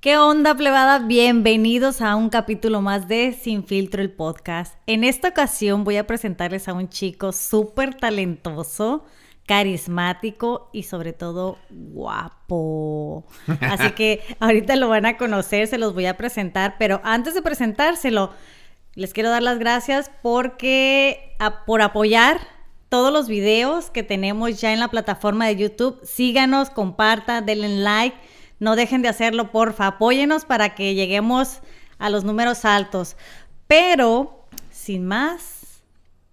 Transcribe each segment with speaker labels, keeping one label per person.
Speaker 1: ¿Qué onda, plebada? Bienvenidos a un capítulo más de Sin Filtro el Podcast. En esta ocasión voy a presentarles a un chico súper talentoso, carismático y sobre todo guapo. Así que ahorita lo van a conocer, se los voy a presentar, pero antes de presentárselo, les quiero dar las gracias porque por apoyar todos los videos que tenemos ya en la plataforma de YouTube. Síganos, compartan, denle like no dejen de hacerlo, porfa. Apóyenos para que lleguemos a los números altos. Pero, sin más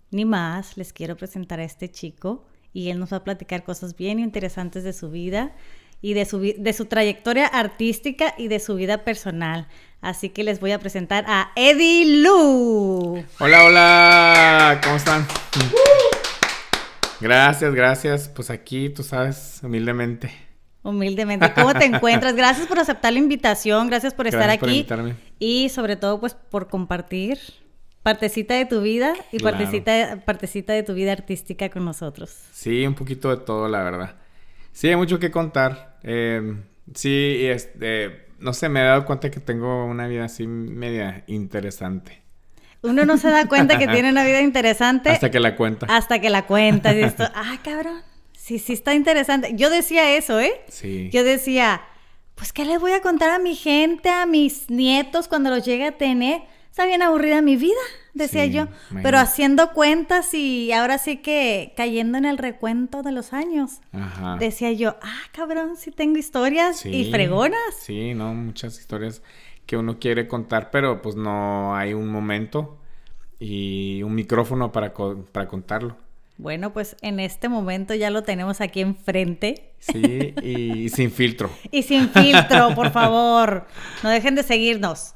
Speaker 1: ni más, les quiero presentar a este chico y él nos va a platicar cosas bien interesantes de su vida y de su, de su trayectoria artística y de su vida personal. Así que les voy a presentar a Eddie Lu. Hola,
Speaker 2: hola, ¿cómo están? Gracias, gracias. Pues aquí, tú sabes, humildemente.
Speaker 1: Humildemente. ¿Cómo te encuentras? Gracias por aceptar la invitación, gracias por estar aquí. Y sobre todo, pues, por compartir partecita de tu vida y partecita, partecita de tu vida artística con nosotros.
Speaker 2: Sí, un poquito de todo, la verdad. Sí, hay mucho que contar. Eh, sí, este, no sé, me he dado cuenta que tengo una vida así media interesante.
Speaker 1: Uno no se da cuenta que tiene una vida interesante. Hasta que la cuenta. Hasta que la cuenta. Y esto, ah, cabrón. Sí, sí, está interesante. Yo decía eso, ¿eh? Sí. Yo decía, pues, ¿qué le voy a contar a mi gente, a mis nietos cuando los llegue a tener? Está bien aburrida mi vida, decía yo. Pero haciendo cuentas y ahora sí que cayendo en el recuento de los años.
Speaker 2: Ajá. Decía
Speaker 1: yo, ah, cabrón, sí tengo historias y fregonas.
Speaker 2: Sí, no, muchas historias que uno quiere contar, pero pues no hay un momento y un micrófono para, para contarlo.
Speaker 1: Bueno, pues en este momento ya lo tenemos aquí enfrente.
Speaker 2: Sí, y sin filtro. y sin filtro, por
Speaker 1: favor. No dejen de seguirnos.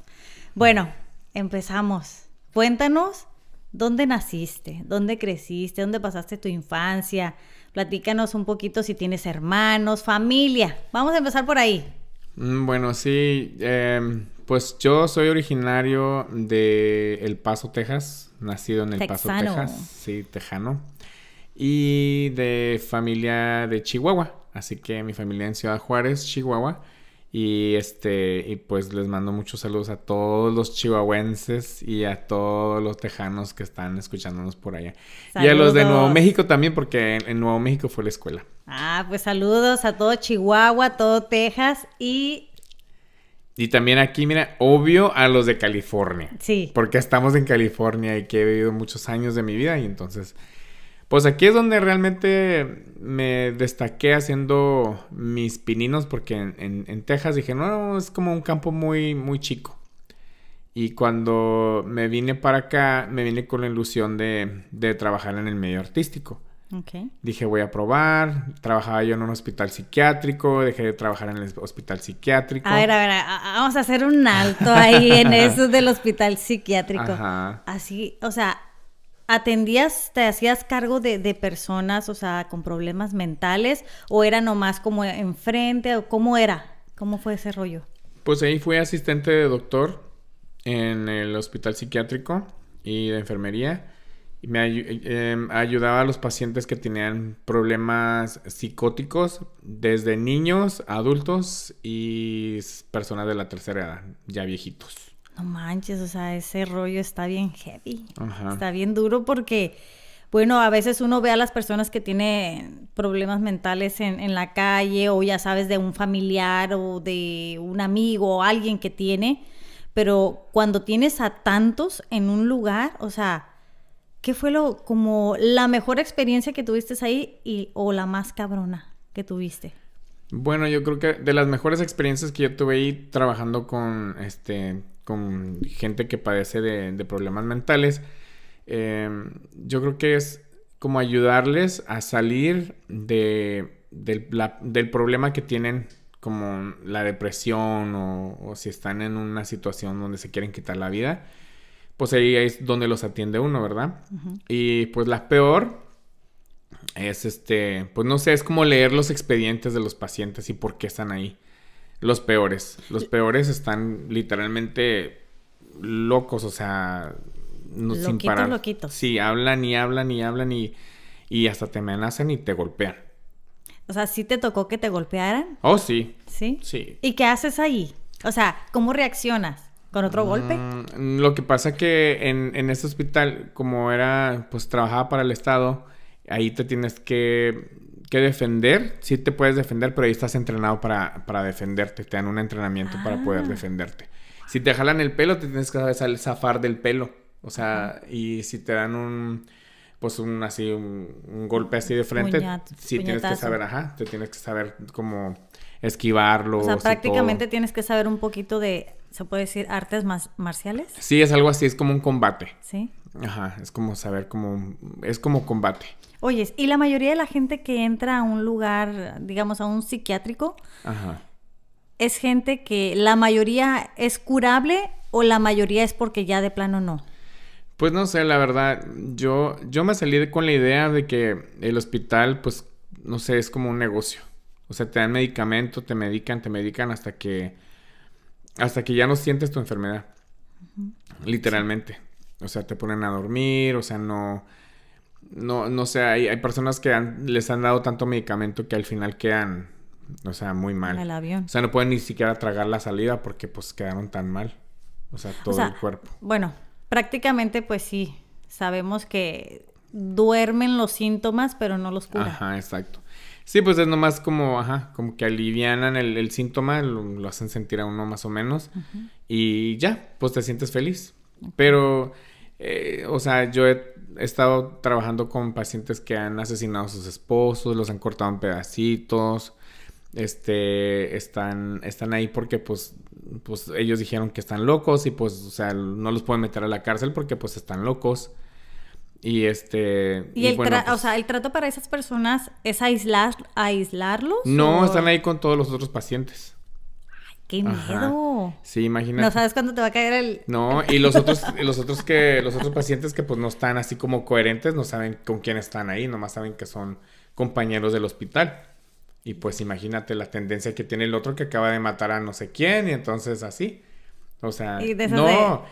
Speaker 1: Bueno, empezamos. Cuéntanos dónde naciste, dónde creciste, dónde pasaste tu infancia. Platícanos un poquito si tienes hermanos, familia. Vamos a empezar por ahí.
Speaker 2: Mm, bueno, sí. Em, pues yo soy originario de El Paso, Texas. Nacido en El Paso, Texas. Sí, tejano y de familia de Chihuahua. Así que mi familia en Ciudad Juárez, Chihuahua. Y este, y pues les mando muchos saludos a todos los chihuahuenses y a todos los tejanos que están escuchándonos por allá. Y a los de Nuevo México también, porque en, Nuevo México fue la escuela.
Speaker 1: Ah, pues saludos a todo Chihuahua, todo Texas y.
Speaker 2: Y también aquí, mira, obvio a los de California. Sí. Porque estamos en California y que he vivido muchos años de mi vida y entonces pues aquí es donde realmente me destaqué haciendo mis pininos porque en, Texas dije, no, es como un campo muy, muy chico. Y cuando me vine para acá, me vine con la ilusión de, trabajar en el medio artístico. Dije, voy a probar. Trabajaba yo en un hospital psiquiátrico, dejé de trabajar en el hospital psiquiátrico. A ver, a ver,
Speaker 1: vamos a hacer un alto ahí en eso del hospital psiquiátrico. Ajá. Así, o sea, ¿Atendías, te hacías cargo de, personas, o sea, con problemas mentales? ¿O era nomás como enfrente? cómo era? ¿Cómo fue ese rollo?
Speaker 2: Pues ahí fui asistente de doctor en el hospital psiquiátrico y de enfermería. Y me em, ayudaba a los pacientes que tenían problemas psicóticos, desde niños, adultos y personas de la tercera edad, ya viejitos
Speaker 1: no manches, o sea, ese rollo está bien heavy, está bien duro porque, bueno, a veces uno ve a las personas que tienen problemas mentales en, la calle o ya sabes de un familiar o de un amigo o alguien que tiene, pero cuando tienes a tantos en un lugar, o sea, ¿qué fue lo como la mejor experiencia que tuviste ahí y o la más cabrona que tuviste?
Speaker 2: Bueno, yo creo que de las mejores experiencias que yo tuve ahí trabajando con este con gente que padece de, problemas mentales. Eh, yo creo que es como ayudarles a salir de, del, problema que tienen como la depresión o, si están en una situación donde se quieren quitar la vida, pues ahí es donde los atiende uno, ¿verdad? Y pues la peor es este, pues no sé, es como leer los expedientes de los pacientes y por qué están ahí. Los peores. Los peores están literalmente locos, o sea, no, sin parar. Loquitos. Sí, hablan y hablan y hablan y, hasta te amenazan y te golpean.
Speaker 1: O sea, ¿sí te tocó que te golpearan? Oh, sí. ¿Sí? Sí. ¿Y qué haces ahí? O sea, ¿cómo reaccionas? ¿Con otro mm, golpe?
Speaker 2: lo que pasa que en, en este hospital, como era, pues trabajaba para el Estado, ahí te tienes que que defender, si te puedes defender, pero ahí estás entrenado para, para defenderte, te dan un entrenamiento para poder ah. defenderte. Si te jalan el pelo, te tienes que saber zafar del pelo, o sea, y si te dan un pues un así un, golpe así de frente, si sí tienes que saber, ajá, te tienes que saber cómo esquivarlo. O sea, prácticamente
Speaker 1: tienes que saber un poquito de, se puede decir, artes más marciales.
Speaker 2: Sí, es algo así, es como un combate. Sí. Ajá, es como saber cómo, es como combate.
Speaker 1: Oyes, y la mayoría de la gente que entra a un lugar, digamos, a un psiquiátrico, es gente que la mayoría es curable o la mayoría es porque ya de plano no.
Speaker 2: Pues no sé, la verdad, yo, yo me salí con la idea de que el hospital, pues, no sé, es como un negocio. O sea, te dan medicamento, te medican, te medican hasta que hasta que ya no sientes tu enfermedad. Literalmente. O sea, te ponen a dormir, o sea, no no, no sé, hay, hay personas que les han dado tanto medicamento que al final quedan, o sea, muy mal. avión. O sea, no pueden ni siquiera tragar la salida porque pues quedaron tan mal. O sea, todo el cuerpo.
Speaker 1: Bueno, prácticamente pues sí, sabemos que duermen los síntomas, pero no los curan. Ajá,
Speaker 2: exacto. Sí, pues es nomás como, ajá, como que alivianan el, síntoma, lo, hacen sentir a uno más o menos. Y ya, pues te sientes feliz. Pero, eh, o sea, yo he he estado trabajando con pacientes que han asesinado a sus esposos, los han cortado en pedacitos, este, están, están ahí porque pues, pues ellos dijeron que están locos y pues, o sea, no los pueden meter a la cárcel porque pues están locos. Y este... Y, el bueno, o
Speaker 1: pues sea, el trato para esas personas es aislar, aislarlos. No, están
Speaker 2: ahí con todos los otros pacientes.
Speaker 1: ¡Qué miedo! Sí, imagínate. No sabes cuándo te va a caer el...
Speaker 2: No, y los otros, los otros que, los otros pacientes que pues no están así como coherentes, no saben con quién están ahí, nomás saben que son compañeros del hospital. Y pues imagínate la tendencia que tiene el otro que acaba de matar a no sé quién y entonces así. O sea, y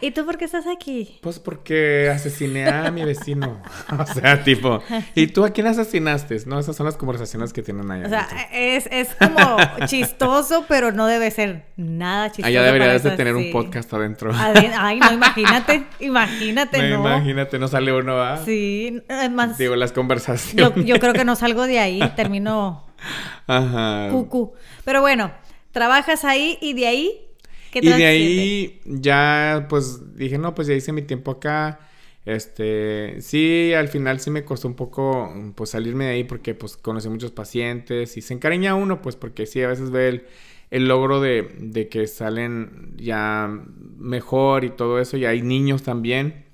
Speaker 1: ¿Y tú por qué estás aquí?
Speaker 2: Pues porque asesiné a mi vecino. o sea, tipo, ¿y tú a quién asesinaste? No, esas son las conversaciones que tienen allá. O sea, es, como
Speaker 1: chistoso, pero no debe ser nada chistoso. Allá deberías de tener un podcast adentro. Ay, no, imagínate, imagínate, no,
Speaker 2: Imagínate, no sale uno a... Sí, más. Digo, las conversaciones. Yo, creo que no
Speaker 1: salgo de ahí, termino...
Speaker 2: Ajá. Cucú.
Speaker 1: Pero bueno, trabajas ahí y de ahí y de ahí
Speaker 2: ya, pues dije, no, pues ya hice mi tiempo acá. Este, sí, al final sí me costó un poco, pues salirme de ahí porque, pues, conocí muchos pacientes y se encariña uno, pues, porque sí, a veces ve el, logro de, de que salen ya mejor y todo eso, y hay niños también.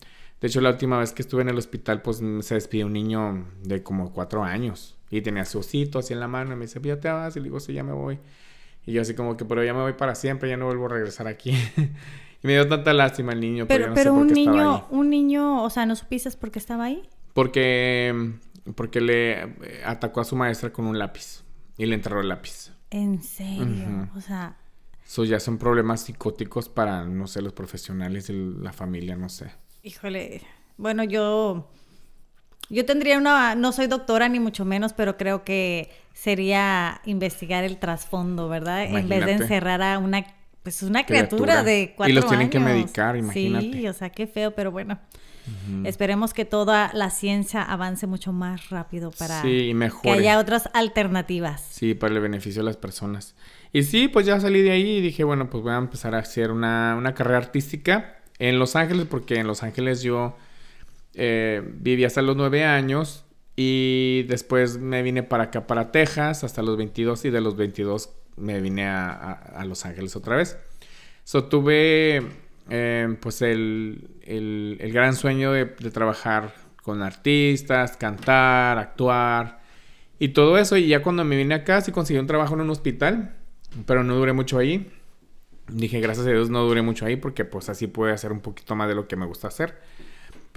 Speaker 2: De hecho, la última vez que estuve en el hospital, pues se despidió un niño de como cuatro años y tenía su osito así en la mano y me dice, pues, ya te vas, y le digo, sí, ya me voy. Y yo así como que, pero ya me voy para siempre, ya no vuelvo a regresar aquí. y me dio tanta lástima el niño. Pero, no un niño,
Speaker 1: un niño, o sea, ¿no supiste por qué estaba ahí?
Speaker 2: Porque, porque le eh, atacó a su maestra con un lápiz y le enterró el lápiz.
Speaker 1: ¿En serio? O sea...
Speaker 2: Eso ya son problemas psicóticos para, no sé, los profesionales de la familia, no sé.
Speaker 1: Híjole, bueno, yo yo tendría una, no soy doctora ni mucho menos, pero creo que sería investigar el trasfondo, ¿verdad? En vez de encerrar a una, pues una criatura, de cuatro años. Y los tienen que medicar, imagínate. Sí, o sea, qué feo, pero bueno. Esperemos que toda la ciencia avance mucho más rápido para que haya otras alternativas.
Speaker 2: Sí, para el beneficio de las personas. Y sí, pues ya salí de ahí y dije, bueno, pues voy a empezar a hacer una, una carrera artística en Los Ángeles, porque en Los Ángeles yo eh, viví hasta los 9 años y después me vine para acá, para Texas, hasta los 22 y de los 22 me vine a, Los Ángeles otra vez. So, tuve em, pues el, gran sueño de, trabajar con artistas, cantar, actuar y todo eso. Y ya cuando me vine acá sí conseguí un trabajo en un hospital, pero no duré mucho ahí. Dije, gracias a Dios no duré mucho ahí porque pues así pude hacer un poquito más de lo que me gusta hacer.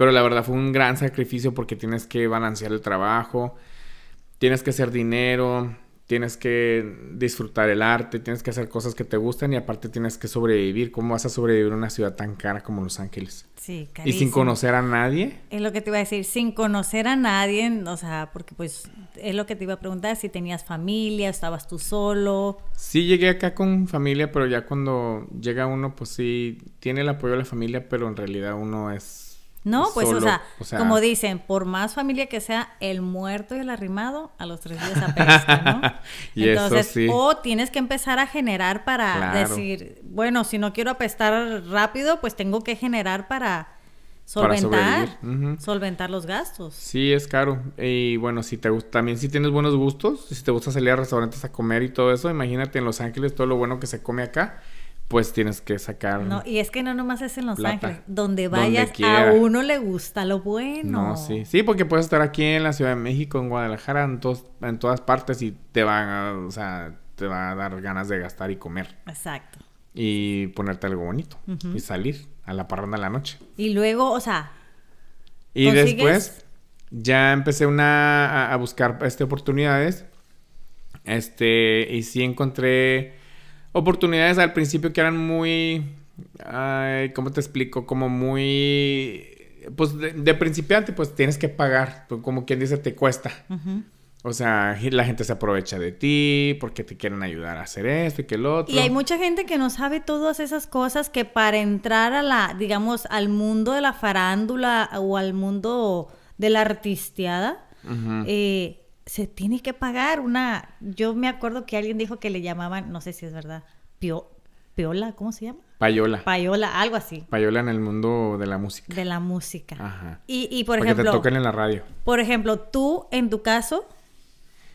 Speaker 2: Pero la verdad fue un gran sacrificio porque tienes que balancear el trabajo, tienes que hacer dinero, tienes que disfrutar el arte, tienes que hacer cosas que te gustan y aparte tienes que sobrevivir. ¿Cómo vas a sobrevivir en una ciudad tan cara como Los Ángeles? Sí, carísimo. Y sin conocer a nadie.
Speaker 1: Es lo que te iba a decir, sin conocer a nadie, o sea, porque pues es lo que te iba a preguntar, si tenías familia, estabas tú solo.
Speaker 2: Sí, llegué acá con familia, pero ya cuando llega uno, pues sí, tiene el apoyo de la familia, pero en realidad uno es no, pues o, sea, como dicen,
Speaker 1: por más familia que sea, el muerto y el arrimado a los tres días apesta, ¿no? Entonces, o tienes que empezar a generar para decir, bueno, si no quiero apestar rápido, pues tengo que generar para solventar, solventar los gastos.
Speaker 2: Sí, es caro. Y bueno, si te gusta, también si tienes buenos gustos, si te gusta salir a restaurantes a comer y todo eso, imagínate en Los Ángeles todo lo bueno que se come acá pues tienes que sacar. No,
Speaker 1: y es que no nomás es en Los Ángeles, donde vayas a uno le gusta lo bueno. No, sí,
Speaker 2: sí, porque puedes estar aquí en la Ciudad de México, en Guadalajara, en, en todas partes y te van a, o sea, te va a dar ganas de gastar y comer. Exacto. Y ponerte algo bonito y salir a la parranda de la noche.
Speaker 1: Y luego, o sea,
Speaker 2: y después ya empecé una a, buscar este oportunidades. Este, y sí encontré oportunidades al principio que eran muy, ay, ¿cómo te explico? Como muy, pues de, principiante pues tienes que pagar, pues, como quien dice, te cuesta. O sea, la gente se aprovecha de ti porque te quieren ayudar a hacer esto y que el otro. Y hay
Speaker 1: mucha gente que no sabe todas esas cosas que para entrar a la, digamos, al mundo de la farándula o al mundo de la artisteada, se tiene que pagar una... Yo me acuerdo que alguien dijo que le llamaban, no sé si es verdad, piola, ¿cómo se llama? Payola. Payola, algo así.
Speaker 2: Payola en el mundo de la música.
Speaker 1: De la música. Ajá. Y, y por Porque ejemplo... te toquen en la radio. Por ejemplo, tú, en tu caso...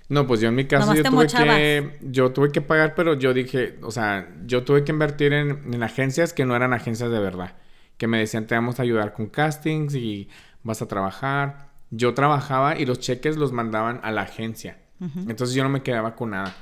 Speaker 2: No, pues yo en mi caso yo tuve, que, yo tuve que pagar, pero yo dije, o sea, yo tuve que invertir en, en agencias que no eran agencias de verdad. Que me decían, te vamos a ayudar con castings y vas a trabajar yo trabajaba y los cheques los mandaban a la agencia. Entonces yo no me quedaba con nada.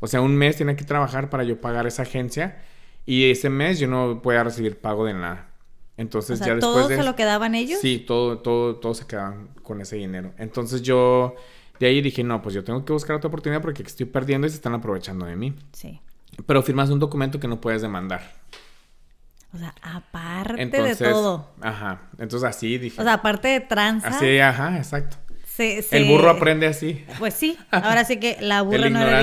Speaker 2: O sea, un mes tenía que trabajar para yo pagar esa agencia y ese mes yo no podía recibir pago de nada. Entonces ya después ¿todo se lo
Speaker 1: quedaban ellos? Sí,
Speaker 2: todo, todo, todo se quedaban con ese dinero. Entonces yo de ahí dije, no, pues yo tengo que buscar otra oportunidad porque estoy perdiendo y se están aprovechando de mí. Sí. Pero firmas un documento que no puedes demandar.
Speaker 1: O sea, aparte de todo.
Speaker 2: Ajá. Entonces así dije. O sea, aparte de trans Así, ajá, exacto. El burro aprende así.
Speaker 1: Pues sí, ahora sí que la burra no era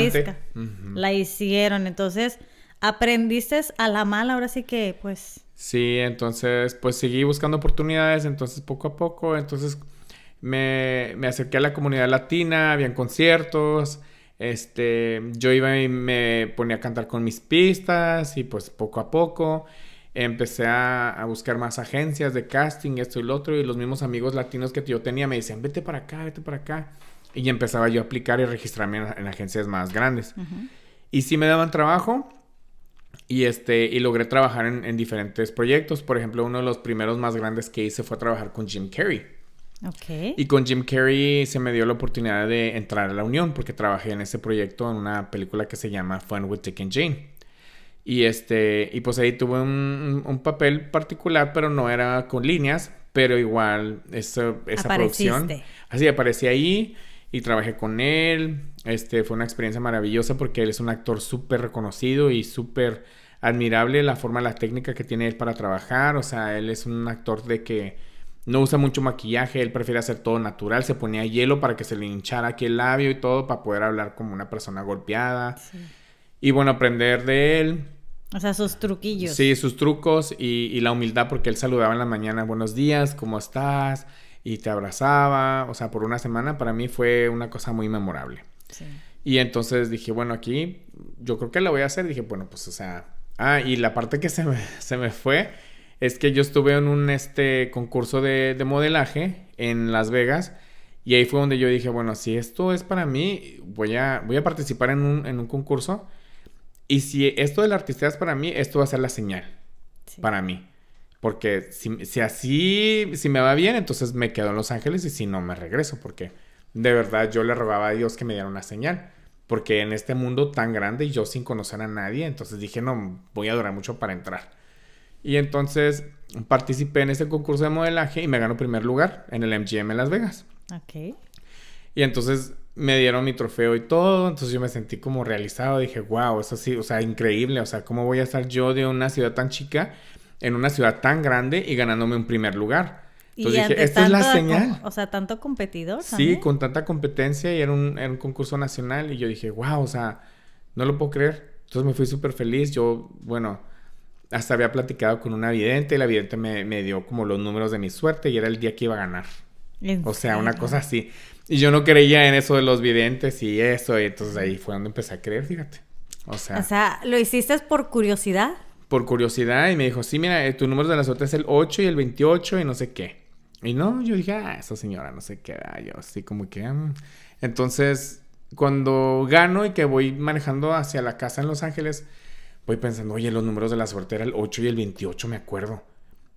Speaker 1: La hicieron. Entonces, aprendiste a la mala, ahora sí que, pues.
Speaker 2: Sí, entonces, pues seguí buscando oportunidades, entonces poco a poco, entonces me, me acerqué a la comunidad latina, habían conciertos, este, yo iba y me ponía a cantar con mis pistas y pues poco a poco empecé a, buscar más agencias de casting, esto y lo otro, y los mismos amigos latinos que yo tenía me decían, vete para acá, vete para acá. Y empezaba yo a aplicar y registrarme en, agencias más grandes. Y sí me daban trabajo y, este, y logré trabajar en, diferentes proyectos. Por ejemplo, uno de los primeros más grandes que hice fue trabajar con Jim Carrey. Y con Jim Carrey se me dio la oportunidad de entrar a la Unión porque trabajé en ese proyecto en una película que se llama Fun with Dick and Jane. Y este, y pues ahí tuve un, papel particular, pero no era con líneas, pero igual esa, esa producción. Así aparecí ahí y trabajé con él. Este, fue una experiencia maravillosa porque él es un actor súper reconocido y súper admirable la forma, la técnica que tiene él para trabajar. O sea, él es un actor de que no usa mucho maquillaje, él prefiere hacer todo natural. Se ponía hielo para que se le hinchara aquí el labio y todo para poder hablar como una persona golpeada. Y bueno, aprender de él
Speaker 1: o sea, sus truquillos. Sí,
Speaker 2: sus trucos y, la humildad porque él saludaba en la mañana, buenos días, ¿cómo estás? Y te abrazaba, o sea, por una semana para mí fue una cosa muy memorable. Sí. Y entonces dije, bueno, aquí yo creo que la voy a hacer. Dije, bueno, pues, o sea, ah, y la parte que se me, se me fue es que yo estuve en un este, concurso de, de modelaje en Las Vegas. Y ahí fue donde yo dije, bueno, si esto es para mí, voy a, voy a participar en un, en un concurso y si esto de la artista es para mí, esto va a ser la señal. Para mí. Porque si, así, si me va bien, entonces me quedo en Los Ángeles y si no, me regreso. Porque de verdad yo le rogaba a Dios que me diera una señal. Porque en este mundo tan grande y yo sin conocer a nadie, entonces dije, no, voy a durar mucho para entrar. Y entonces participé en ese concurso de modelaje y me ganó primer lugar en el MGM en Las Vegas. Ok. Y entonces me dieron mi trofeo y todo, entonces yo me sentí como realizado, dije, wow, eso sí, o sea, increíble, o sea, ¿cómo voy a estar yo de una ciudad tan chica en una ciudad tan grande y ganándome un primer lugar? Entonces dije, esta es la señal.
Speaker 1: O sea, tanto competidor. Sí,
Speaker 2: con tanta competencia y era un, concurso nacional y yo dije, wow, o sea, no lo puedo creer. Entonces me fui súper feliz, yo, bueno, hasta había platicado con una vidente y la vidente me, me dio como los números de mi suerte y era el día que iba a ganar.
Speaker 1: O sea, una cosa
Speaker 2: así. Y yo no creía en eso de los videntes y eso, y entonces ahí fue donde empecé a creer, fíjate. O sea, o
Speaker 1: sea, ¿lo hiciste por curiosidad?
Speaker 2: Por curiosidad, y me dijo, sí, mira, eh, tu número de la suerte es el 8 y el 28 y no sé qué. Y no, yo dije, ah, esa señora no sé qué, ah, yo así como que... Mm". Entonces, cuando gano y que voy manejando hacia la casa en Los Ángeles, voy pensando, oye, los números de la suerte era el 8 y el 28, me acuerdo.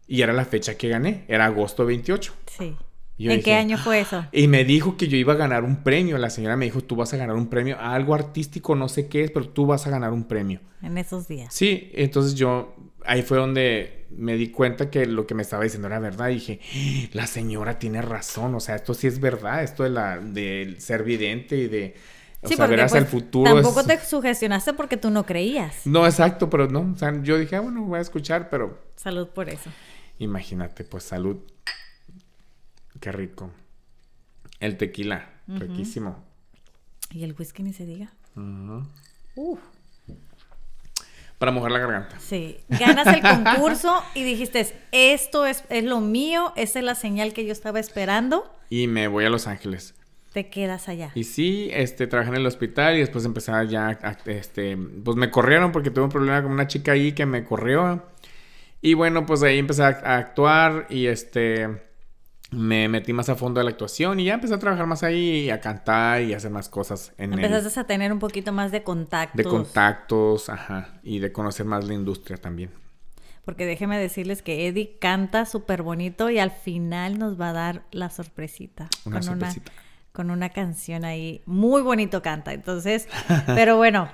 Speaker 2: Y era la fecha que gané, era agosto 28. Sí. ¿En qué año fue eso? Y me dijo que yo iba a ganar un premio. La señora me dijo, tú vas a ganar un premio, algo artístico, no sé qué es, pero tú vas a ganar un premio.
Speaker 1: En esos días.
Speaker 2: Sí, entonces yo, ahí fue donde me di cuenta que lo que me estaba diciendo era verdad. Y dije, ah, la señora tiene razón, o sea, esto sí es verdad, esto de la, del ser vidente y de... O ver hacia el pues, futuro. Tampoco
Speaker 1: te sugestionaste porque tú no creías.
Speaker 2: No, exacto, pero no. O sea, yo dije, ah, bueno, voy a escuchar, pero.
Speaker 1: Salud por eso.
Speaker 2: Imagínate, pues salud Qué rico. El tequila, riquísimo.
Speaker 1: Y el whisky ni se diga.
Speaker 2: Para mojar la garganta.
Speaker 1: Sí. Ganas el concurso y dijiste, esto es, lo mío, esa es la señal que yo estaba esperando.
Speaker 2: Y me voy a Los Ángeles
Speaker 1: te quedas allá.
Speaker 2: Y sí, este, trabajé en el hospital y después empecé ya, este, pues me corrieron porque tuve un problema con una chica ahí que me corrió. Y bueno, pues ahí empecé a actuar y este, me metí más a fondo en la actuación y ya empecé a trabajar más ahí, a cantar y a hacer más cosas. En Empezaste
Speaker 1: a tener un poquito más de contactos. De
Speaker 2: contactos, ajá, y de conocer más la industria también.
Speaker 1: Porque déjeme decirles que Eddie canta súper bonito y al final nos va a dar la sorpresita. con Una, con una canción ahí. Muy bonito canta, entonces. pero bueno,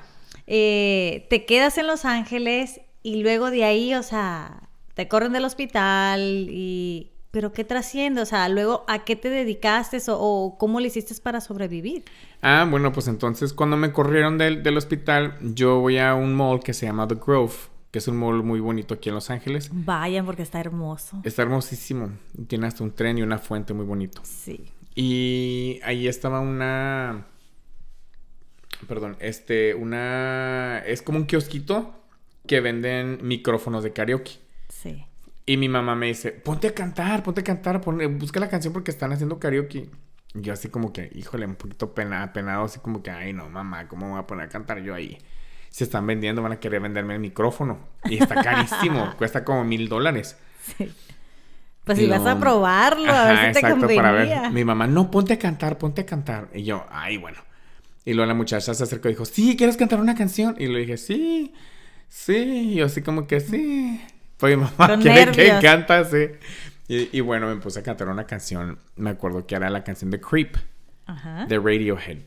Speaker 1: eh, te quedas en Los Ángeles y luego de ahí, o sea, te corren del hospital y pero ¿qué trasciende? O sea, luego, ¿a qué te dedicaste o, cómo le hiciste para sobrevivir?
Speaker 2: Ah, bueno, pues entonces cuando me corrieron del, del, hospital, yo voy a un mall que se llama The Grove, que es un mall muy bonito aquí en Los Ángeles.
Speaker 1: Vayan porque está hermoso.
Speaker 2: Está hermosísimo. Tiene hasta un tren y una fuente muy bonito. Sí. Y ahí estaba una... Perdón, este, una... Es como un kiosquito que venden micrófonos de karaoke. Sí. Y mi mamá me dice, ponte a cantar, ponte a cantar, eh, busca la canción porque están haciendo karaoke. Y yo así como que, híjole, un poquito penado, así como que, ay no, mamá, ¿cómo me voy a poner a cantar yo ahí? Se están vendiendo, van a querer venderme el micrófono. Y está carísimo, cuesta como mil dólares.
Speaker 1: Pues si vas a probarlo, a ver si exacto, Para ver. Mi
Speaker 2: mamá, no, ponte a cantar, ponte a cantar. Y yo, ay, bueno. Y luego la muchacha se acercó y dijo, sí, ¿quieres cantar una canción? Y le dije, sí, sí. Y yo así como que, sí. Fue pues mi mamá que encanta? así. Y, bueno, me puse a cantar una canción, me acuerdo que era la canción de Creep, Ajá. de Radiohead.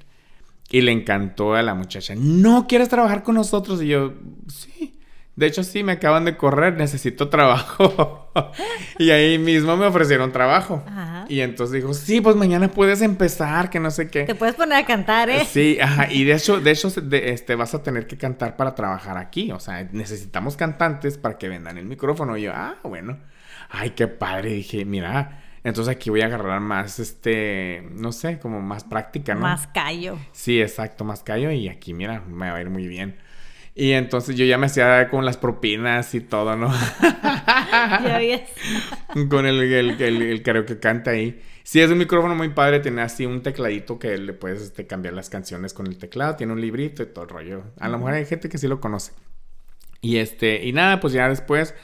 Speaker 2: Y le encantó a la muchacha, no quieres trabajar con nosotros. Y yo, sí. De hecho, sí, me acaban de correr, necesito trabajo. y ahí mismo me ofrecieron trabajo. Y entonces dijo, sí, pues mañana puedes empezar, que no sé qué. Te
Speaker 1: puedes poner a cantar, ¿eh?
Speaker 2: Sí, ajá. Y de hecho, de hecho, este, vas a tener que cantar para trabajar aquí. O sea, necesitamos cantantes para que vendan el micrófono. Y yo, ah, bueno. Ay, qué padre. dije, mira, entonces aquí voy a agarrar más, este, no sé, como más práctica, ¿no? Más callo. Sí, exacto, más callo. Y aquí, mira, me va a ir muy bien. Y entonces yo ya me hacía con las propinas y todo, ¿no?
Speaker 1: ya
Speaker 2: con el, el, el, canta ahí. Sí, es un micrófono muy padre, tiene así un tecladito que le puedes este, cambiar las canciones con el teclado, tiene un librito y todo el rollo. A lo mejor hay gente que sí lo conoce. Y este, y nada, pues ya después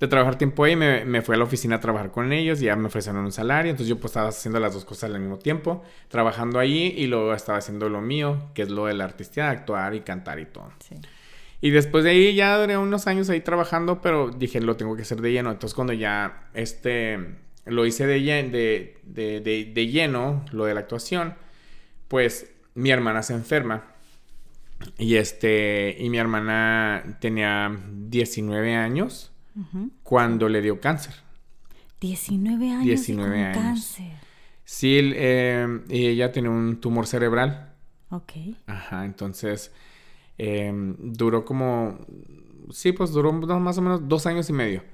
Speaker 2: de trabajar tiempo ahí me, me fui a la oficina a trabajar con ellos, y ya me ofrecieron un salario, entonces yo pues estaba haciendo las dos cosas al mismo tiempo, trabajando ahí y luego estaba haciendo lo mío, que es lo de la artistía, actuar y cantar y todo. Sí. Y después de ahí ya duré unos años ahí trabajando, pero dije, lo tengo que hacer de lleno. Entonces cuando ya este, lo hice de, de, lleno, lo de la actuación, pues mi hermana se enferma. Y, este, y mi hermana tenía 19 años cuando le dio cáncer.
Speaker 1: 19 años. 19 años. cáncer.
Speaker 2: Sí, eh, y ella tenía un tumor cerebral. Ok. Ajá, entonces Em, duró como, sí, pues duró más o menos dos años y medio,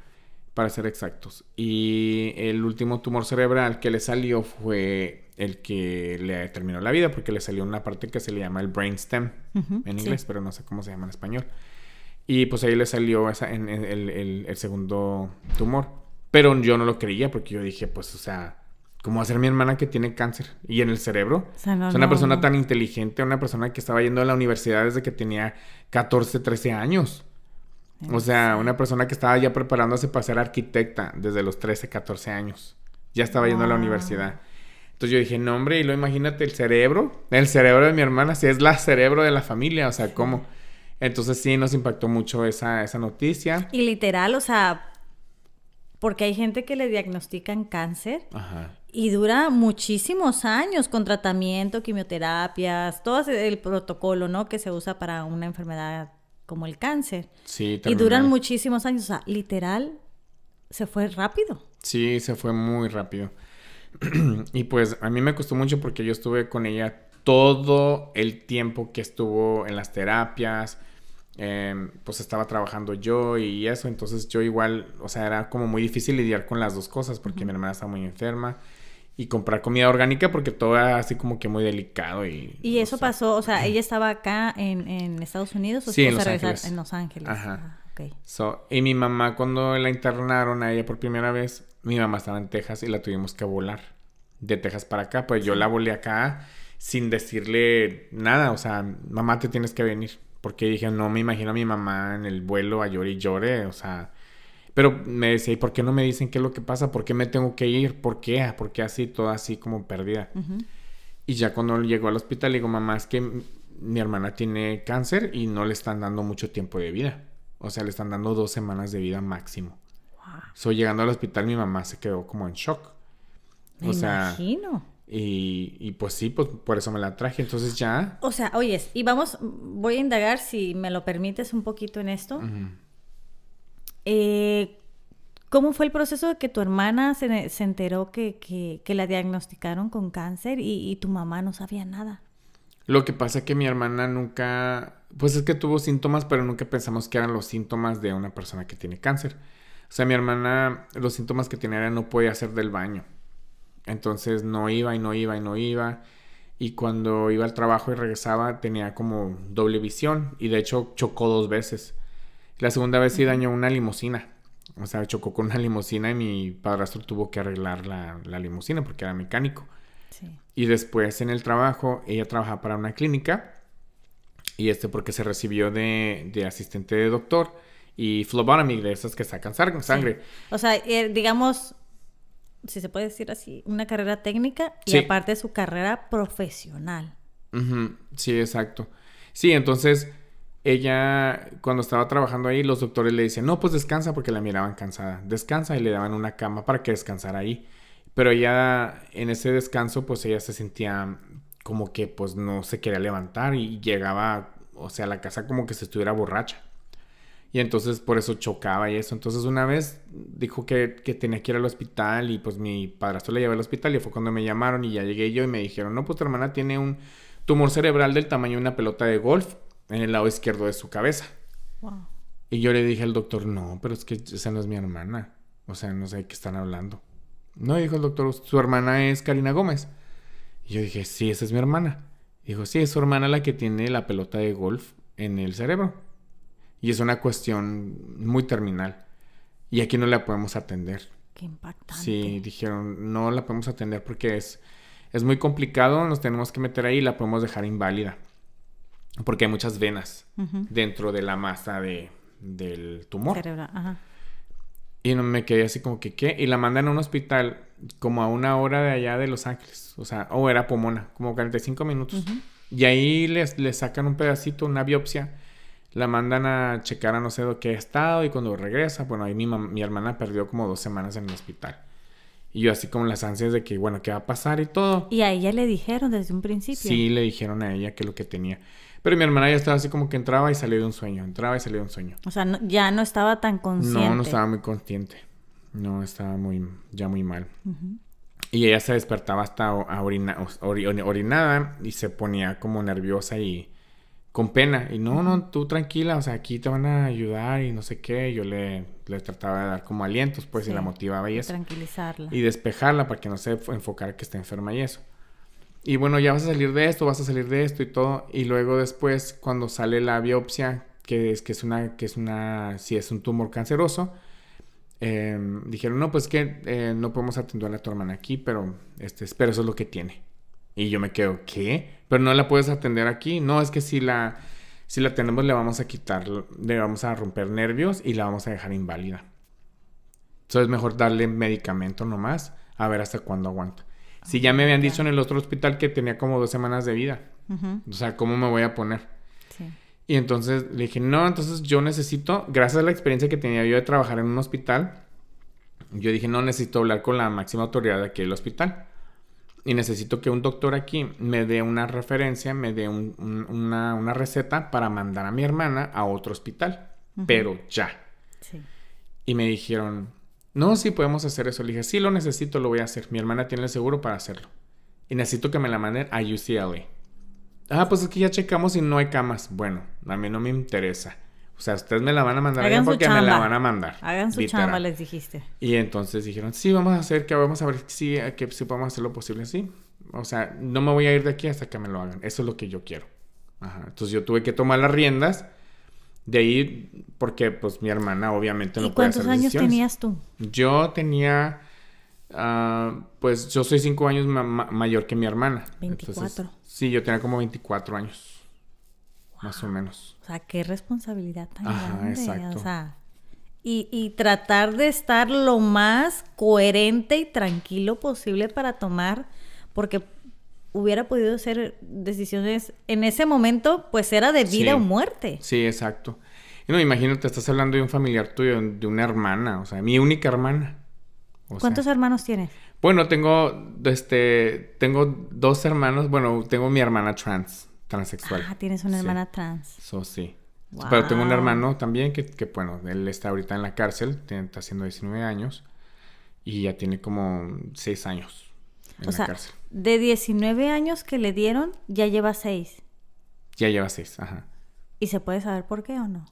Speaker 2: para ser exactos. Y el último tumor cerebral que le salió fue el que le terminó la vida, porque le salió una parte que se le llama el brainstem en inglés, pero no sé cómo se llama en español. Y pues ahí le salió el, el segundo tumor. Pero yo no lo creía porque yo dije, pues, o sea, como hacer mi hermana que tiene cáncer y en el cerebro. O sea, es una persona tan inteligente, una persona que estaba yendo a la universidad desde que tenía 14, 13 años. O sea, una persona que estaba ya preparándose para ser arquitecta desde los 13, 14 años. Ya estaba yendo a la universidad. Entonces yo dije, no, hombre, y lo imagínate el cerebro, el cerebro de mi hermana, si es la cerebro de la familia, o sea, ¿cómo? Entonces sí nos impactó mucho esa, esa noticia.
Speaker 1: Y literal, o sea, porque hay gente que le diagnostican cáncer Ajá. Y dura muchísimos años con tratamiento, quimioterapias, todo el protocolo, ¿no? Que se usa para una enfermedad como el cáncer.
Speaker 2: Sí, Y duran
Speaker 1: muchísimos años. O sea, literal, se fue rápido.
Speaker 2: Sí, se fue muy rápido. y pues a mí me costó mucho porque yo estuve con ella todo el tiempo que estuvo en las terapias. Em, pues estaba trabajando yo y eso, entonces yo igual, o sea, era como muy difícil lidiar con las dos cosas porque mi hermana estaba muy enferma y comprar comida orgánica porque todo era así como que muy delicado y...
Speaker 1: ¿Y eso pasó? O sea, ¿ella estaba acá en, en Estados Unidos sí, en Los, Ángeles. Ajá.
Speaker 2: Ah, y mi mamá cuando la internaron a ella por primera vez, mi mamá estaba en Texas y la tuvimos que volar de Texas para acá. Pues yo la volé acá sin decirle nada, o sea, mamá te tienes que venir. Porque dije, no me imagino a mi mamá en el vuelo a llorar y llore, o sea... Pero me decía, ¿y por qué no me dicen qué es lo que pasa? ¿Por qué me tengo que ir? ¿Por qué? ¿Por qué así, toda así como perdida? Y ya cuando llegó al hospital, le digo, mamá, es que mi hermana tiene cáncer y no le están dando mucho tiempo de vida. O sea, le están dando dos semanas de vida máximo. Soy llegando al hospital, mi mamá se quedó como en shock. Me o imagino. Y, pues sí, pues por eso me la traje. Entonces ya.
Speaker 1: O sea, oyes, y vamos, voy a indagar si me lo permites un poquito en esto. Eh, ¿Cómo fue el proceso de que tu hermana se, enteró que, que, la diagnosticaron con cáncer y, y, tu mamá no sabía nada?
Speaker 2: Lo que pasa es que mi hermana nunca, pues es que tuvo síntomas, pero nunca pensamos que eran los síntomas de una persona que tiene cáncer. O sea, mi hermana, los síntomas que tenía era no podía hacer del baño. Entonces no iba y no iba y no iba. Y cuando iba al trabajo y regresaba tenía como doble visión. Y de hecho chocó dos veces. La segunda vez sí dañó una limusina. O sea, chocó con una limusina y mi padrastro tuvo que arreglar la, la limusina porque era mecánico. Sí. Y después en el trabajo, ella trabajaba para una clínica y este porque se recibió de, asistente de doctor y phlebotomy, de esas que sacan sangre.
Speaker 1: O sea, eh, digamos, si se puede decir así, una carrera técnica y aparte su carrera profesional.
Speaker 2: Sí, exacto. Sí, entonces ella cuando estaba trabajando ahí, los doctores le decían, no, pues descansa porque la miraban cansada, descansa y le daban una cama para que descansara ahí. Pero ella en ese descanso, pues ella se sentía como que pues no se quería levantar y llegaba, o sea, a la casa como que se estuviera borracha. Y entonces por eso chocaba y eso. Entonces una vez dijo que, que tenía que ir al hospital y pues mi padrastro le llevó al hospital y fue cuando me llamaron y ya llegué yo y me dijeron, no, pues tu hermana tiene un tumor cerebral del tamaño de una pelota de golf en el lado izquierdo de su cabeza. Y yo le dije al doctor, no, pero es que esa no es mi hermana. O sea, no sé de qué están hablando. No, dijo el doctor, su hermana es Karina Gómez. Y yo dije, sí, esa es mi hermana. Dijo, sí, es su hermana la que tiene la pelota de golf en el cerebro. Y es una cuestión muy terminal. Y aquí no la podemos atender. Qué impactante. Sí, dijeron, no la podemos atender porque es, es muy complicado, nos tenemos que meter ahí y la podemos dejar inválida porque hay muchas venas dentro de la masa de, del tumor. ajá. Y no me quedé así como que, ¿qué? Y la mandan a un hospital como a una hora de allá de Los Ángeles. O sea, o era Pomona, como 45 minutos. Y ahí les, sacan un pedacito, una biopsia. La mandan a checar a no sé de qué estado. Y cuando regresa, bueno, ahí mi, mi hermana perdió como dos semanas en el hospital. Y yo así como las ansias de que, bueno, ¿qué va a pasar y todo?
Speaker 1: Y a ella le dijeron desde un principio. Sí,
Speaker 2: le dijeron a ella que lo que tenía. Pero mi hermana ya estaba así como que entraba y salía de un sueño, entraba y salía de un sueño.
Speaker 1: O sea, ya no estaba tan consciente. No, no estaba
Speaker 2: muy consciente. No, estaba muy, ya muy mal. Y ella se despertaba hasta orinada y se ponía como nerviosa y con pena. Y no, no, tú tranquila, o sea, aquí te van a ayudar y no sé qué. Yo le, trataba de dar como alientos, pues, y la motivaba y eso.
Speaker 1: Tranquilizarla. Y
Speaker 2: despejarla para que no se enfocara que está enferma y eso. Y bueno, ya vas a salir de esto, vas a salir de esto y todo. Y luego después, cuando sale la biopsia, que es, que es una, que es una, si es un tumor canceroso, em, dijeron, no, pues que eh, no podemos atender a tu hermana aquí, pero, este, pero eso es lo que tiene. Y yo me quedo, ¿qué? Pero no la puedes atender aquí. No, es que si la, si la tenemos, le vamos a quitar, le vamos a romper nervios y la vamos a dejar inválida. Entonces es mejor darle medicamento nomás, a ver hasta cuándo aguanta. Si ya me habían dicho en el otro hospital que tenía como dos semanas de vida. O sea, ¿cómo me voy a poner? Y entonces le dije, no, entonces yo necesito, gracias a la experiencia que tenía yo de trabajar en un hospital, yo dije, no, necesito hablar con la máxima autoridad de aquí del hospital. Y necesito que un doctor aquí me dé una referencia, me dé una, receta para mandar a mi hermana a otro hospital, pero ya. Y me dijeron, no, sí podemos hacer eso. Le dije, sí lo necesito, lo voy a hacer. Mi hermana tiene el seguro para hacerlo. Y necesito que me la manden a UCLA. Ah, pues es que ya checamos y no hay camas. Bueno, a mí no me interesa. O sea, ustedes me la van a mandar Hagan porque me la van a mandar. Hagan su chamba,
Speaker 1: les dijiste.
Speaker 2: Y entonces dijeron, sí, vamos a hacer que vamos a ver si, que, si podemos hacer lo posible así. O sea, no me voy a ir de aquí hasta que me lo hagan. Eso es lo que yo quiero. Entonces yo tuve que tomar las riendas de ahí, porque pues mi hermana obviamente no puede ¿Y ¿Cuántos años tenías tú? Yo tenía, ah, pues yo soy cinco años mayor que mi hermana. 24. sí, yo tenía como 24 años, más o menos.
Speaker 1: O sea, qué responsabilidad tan grande. Exacto. O sea, y, y, tratar de estar lo más coherente y tranquilo posible para tomar, porque hubiera podido hacer decisiones en ese momento, pues era de vida o muerte.
Speaker 2: Sí, exacto. Y no, imagínate, estás hablando de un familiar tuyo, de una hermana, o sea, mi única hermana. ¿Cuántos
Speaker 1: hermanos tienes?
Speaker 2: Bueno, tengo, este, tengo dos hermanos, bueno, tengo mi hermana trans, transexual.
Speaker 1: Ah, tienes una hermana trans. Eso sí. Pero tengo un hermano
Speaker 2: también que, bueno, él está ahorita en la cárcel, está haciendo 19 años y ya tiene como 6 años en la cárcel
Speaker 1: de 19 años que le dieron, ya lleva 6.
Speaker 2: Ya lleva 6, ajá.
Speaker 1: ¿Y se puede saber por qué o no?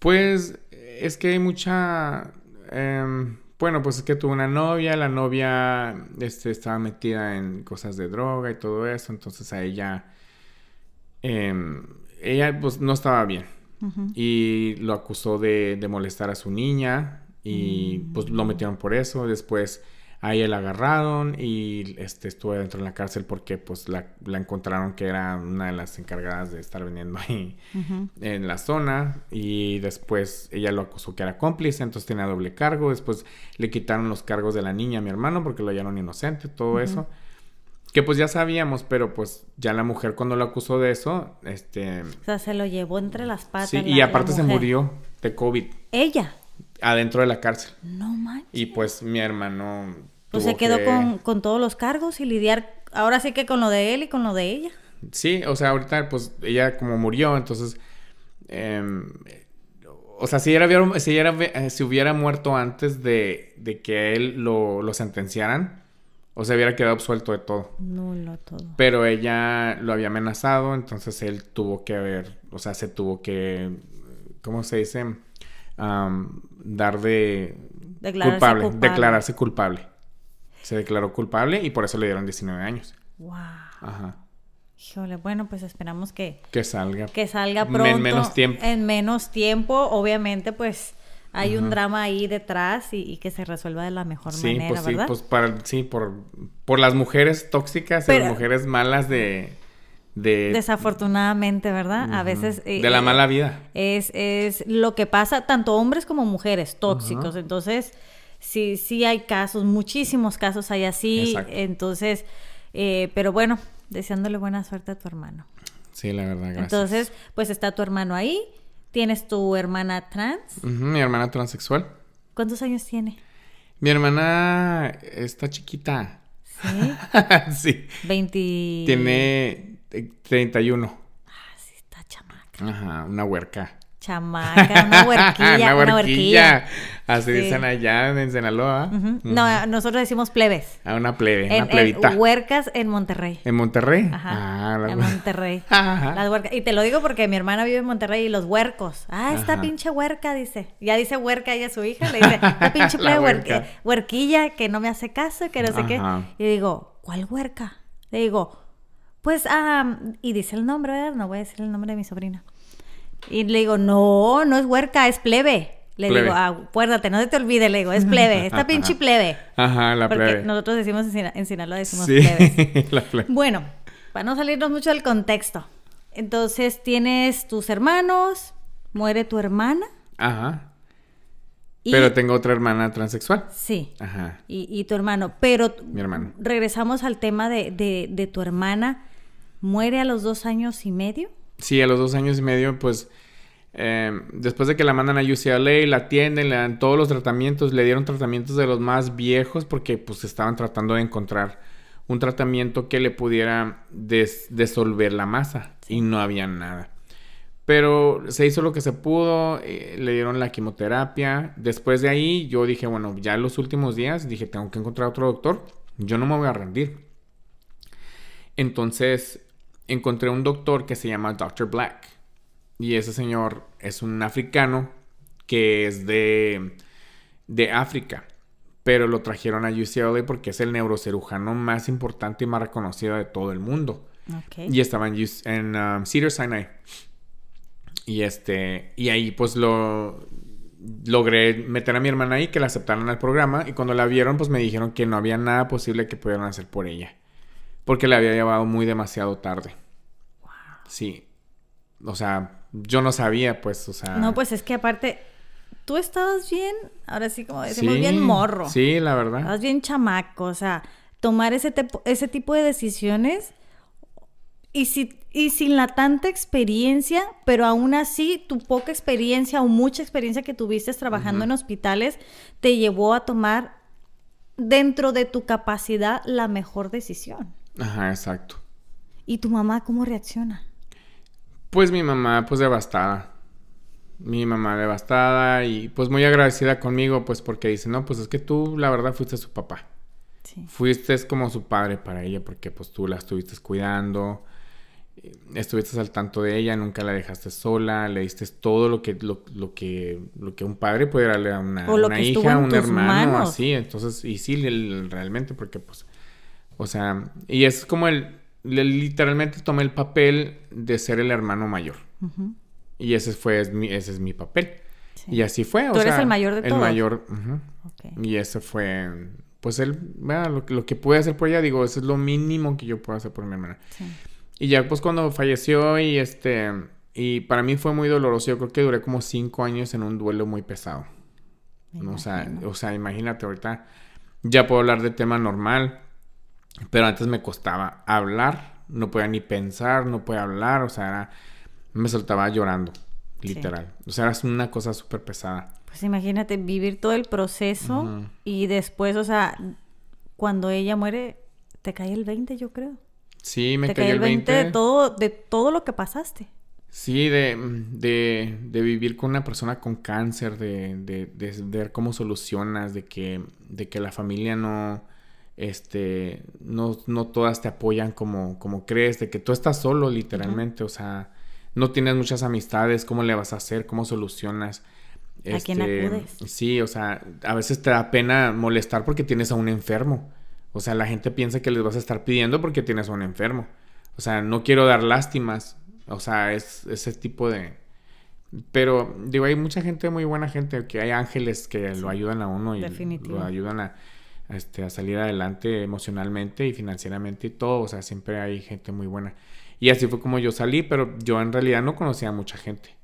Speaker 2: Pues es que hay mucha... Em, bueno, pues es que tuvo una novia, la novia este, estaba metida en cosas de droga y todo eso, entonces a ella... Em, ella pues no estaba bien y lo acusó de, molestar a su niña y mm. pues lo metieron por eso, después Ahí la agarraron y este, estuvo dentro de la cárcel porque pues la, encontraron que era una de las encargadas de estar vendiendo ahí en la zona y después ella lo acusó que era cómplice, entonces tenía doble cargo, después le quitaron los cargos de la niña a mi hermano porque lo hallaron inocente, todo eso. Que pues ya sabíamos, pero pues ya la mujer cuando lo acusó de eso, este... O
Speaker 1: sea, se lo llevó entre las patas. Sí, y aparte se murió de COVID. Ella.
Speaker 2: Adentro de la cárcel. No manches. Y pues mi hermano no pues se quedó
Speaker 1: con, todos los cargos y lidiar ahora sí que con lo de él y con lo de ella.
Speaker 2: Sí, o sea, ahorita pues ella como murió, entonces... Em, o sea, si hubiera, si, eh, muerto antes de, que él lo, sentenciaran, o se hubiera quedado absuelto de todo. todo. Pero ella lo había amenazado, entonces él tuvo que haber, o sea, se tuvo que, ¿cómo se dice? dar de...
Speaker 1: culpable, Declararse
Speaker 2: culpable. Se declaró culpable y por eso le dieron 19 años. ¡Wow! Ajá.
Speaker 1: Híjole, bueno, pues esperamos que... Que salga. Que salga pronto. En menos tiempo. En menos tiempo, obviamente, pues hay un drama ahí detrás y, que se resuelva de la mejor manera, pues ¿verdad? Sí, pues
Speaker 2: para, sí, por, por las mujeres tóxicas y las mujeres malas de... De...
Speaker 1: Desafortunadamente, ¿verdad? A veces... Eh, de la eh, mala vida. Es, es lo que pasa, tanto hombres como mujeres, tóxicos. Entonces, sí, sí hay casos, muchísimos casos hay así. Entonces, eh, pero bueno, deseándole buena suerte a tu hermano.
Speaker 2: Sí, la verdad, gracias. Entonces,
Speaker 1: pues está tu hermano ahí. Tienes tu hermana trans.
Speaker 2: mi hermana transexual.
Speaker 1: ¿Cuántos años tiene?
Speaker 2: Mi hermana está chiquita. ¿Sí?
Speaker 1: sí. 20...
Speaker 2: Tiene 31. Eh, ah, sí, está chamaca. Ajá, una huerca. Chamaca, una huerquilla. una, huerquilla. Así dicen allá en Sinaloa. No,
Speaker 1: nosotros decimos plebes.
Speaker 2: a una plebe, una plebita. En
Speaker 1: huercas en Monterrey.
Speaker 2: ¿En Monterrey? Ajá. Ah, la... En
Speaker 1: Monterrey. Ajá. Y te lo digo porque mi hermana vive en Monterrey y los huercos. Ah, esta pinche huerca, dice. Ya dice huerca ella a su hija, le dice, esta pinche plebe huerca. huerquilla que no me hace caso, que no sé qué. Y digo, ¿cuál huerca? Le digo, pues, ah, y dice el nombre, No voy a decir el nombre de mi sobrina. Y le digo, no, no es huerca, es plebe. Le digo, acuérdate, no se te olvide le digo, es plebe, esta pinche plebe.
Speaker 2: Ajá, la plebe.
Speaker 1: Nosotros decimos en, Sinaloa, decimos sí, plebe. Bueno, para no salirnos mucho del contexto. Entonces tienes tus hermanos, muere tu hermana. Ajá. Pero tengo
Speaker 2: otra hermana transexual. Sí. Ajá.
Speaker 1: Y, tu hermano. Pero. Mi hermano. Regresamos al tema de, de, de tu hermana. Muere a los dos años y medio
Speaker 2: sí, a los dos años y medio, pues eh, después de que la mandan a UCLA, la atienden, le dan todos los tratamientos, le dieron tratamientos de los más viejos porque pues estaban tratando de encontrar un tratamiento que le pudiera desolver la masa y no había nada. Pero se hizo lo que se pudo, eh, le dieron la quimioterapia. Después de ahí yo dije, bueno, ya en los últimos días dije, tengo que encontrar otro doctor, yo no me voy a rendir. Entonces encontré un doctor que se llama Dr. Black. Y ese señor es un africano que es de, de África. Pero lo trajeron a UCLA porque es el neurocirujano más importante y más reconocido de todo el mundo. Y estaba en, en um, Sinai. Y este, y ahí pues lo logré meter a mi hermana ahí que la aceptaron al programa y cuando la vieron pues me dijeron que no había nada posible que pudieran hacer por ella porque le había llevado muy demasiado tarde. Sí. O sea, yo no sabía, pues, o sea. No,
Speaker 1: pues es que aparte, tú estabas bien, ahora sí, como decimos, bien morro. Sí, la verdad. Estabas bien chamaco, o sea, tomar ese, ese tipo de decisiones y, sin la tanta experiencia, pero aún así tu poca experiencia o mucha experiencia que tuviste trabajando en hospitales te llevó a tomar dentro de tu capacidad la mejor decisión.
Speaker 2: Ajá, exacto.
Speaker 1: ¿Y tu mamá cómo reacciona?
Speaker 2: Pues mi mamá, pues devastada. Mi mamá devastada y pues muy agradecida conmigo, pues porque dice, no, pues es que tú la verdad fuiste su papá. Sí. Fuiste como su padre para ella porque pues tú la estuviste cuidando, eh, estuviste al tanto de ella, nunca la dejaste sola, le diste todo lo que, lo, que, lo que un padre pudiera darle a una, hija, un hermano, así. Entonces, y sí, realmente porque pues o sea, y es como el, literalmente tomé el papel de ser el hermano mayor. Y ese fue, ese es mi papel. Y así fue. ¿Tú eres el mayor de todos? El mayor. Y ese fue, pues, él lo, que pude hacer por ella, digo, eso es lo mínimo que yo puedo hacer por mi hermana. Y ya, pues, cuando falleció y este, y para mí fue muy doloroso. Yo creo que duré como cinco años en un duelo muy pesado. O sea, o sea, imagínate, ahorita ya puedo hablar de tema normal pero antes me costaba hablar, no podía ni pensar, no podía hablar, o sea, me soltaba llorando, literal. O sea, era una cosa súper pesada.
Speaker 1: Pues imagínate vivir todo el proceso y después, o sea, cuando ella muere, te cae el 20, yo creo.
Speaker 2: Sí, me el 20. de,
Speaker 1: todo, de todo lo que pasaste.
Speaker 2: Sí, de, de, de, vivir con una persona con cáncer, de, de, de, ver cómo solucionas, de que, de que la familia no, este, no, no todas te apoyan como, como crees, de que tú estás solo literalmente, o sea, no tienes muchas amistades, ¿cómo le vas a hacer? ¿Cómo solucionas? ¿A quién este, acudes? Sí, o sea, a veces te da pena molestar porque tienes a un enfermo. O sea, la gente piensa que les vas a estar pidiendo porque tienes a un enfermo. O sea, no quiero dar lástimas. O sea, es ese tipo de... Pero digo, hay mucha gente, muy buena gente, que hay ángeles que lo ayudan a uno y lo ayudan a este, a salir adelante emocionalmente y financieramente y todo. O sea, siempre hay gente muy buena. Y así fue como yo salí, pero yo en realidad no conocía a mucha gente.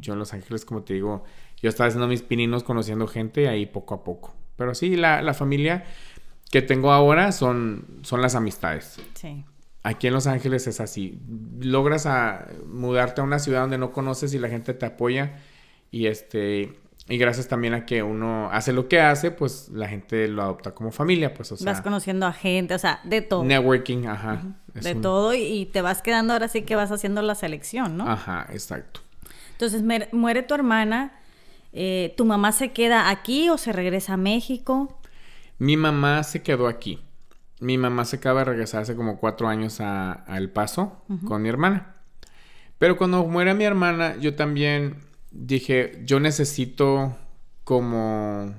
Speaker 2: Yo en Los Ángeles, como te digo, yo estaba haciendo mis pininos conociendo gente ahí poco a poco. Pero sí, la, la familia que tengo ahora son, son las amistades. Sí. Aquí en Los Ángeles es así. Logras a mudarte a una ciudad donde no conoces y la gente te apoya. Y este, y gracias también a que uno hace lo que hace, pues la gente lo adopta como familia, pues, o sea. Vas
Speaker 1: conociendo a gente, o sea, de todo.
Speaker 2: Networking, ajá. De todo
Speaker 1: y, te vas quedando ahora sí que vas haciendo la selección, ¿no?
Speaker 2: Ajá, exacto.
Speaker 1: Entonces muere tu hermana, eh, ¿tu mamá se queda aquí o se regresa a México?
Speaker 2: Mi mamá se quedó aquí. Mi mamá se acaba de regresar hace como cuatro años a, El Paso con mi hermana. Pero cuando muere mi hermana, yo también dije, yo necesito como,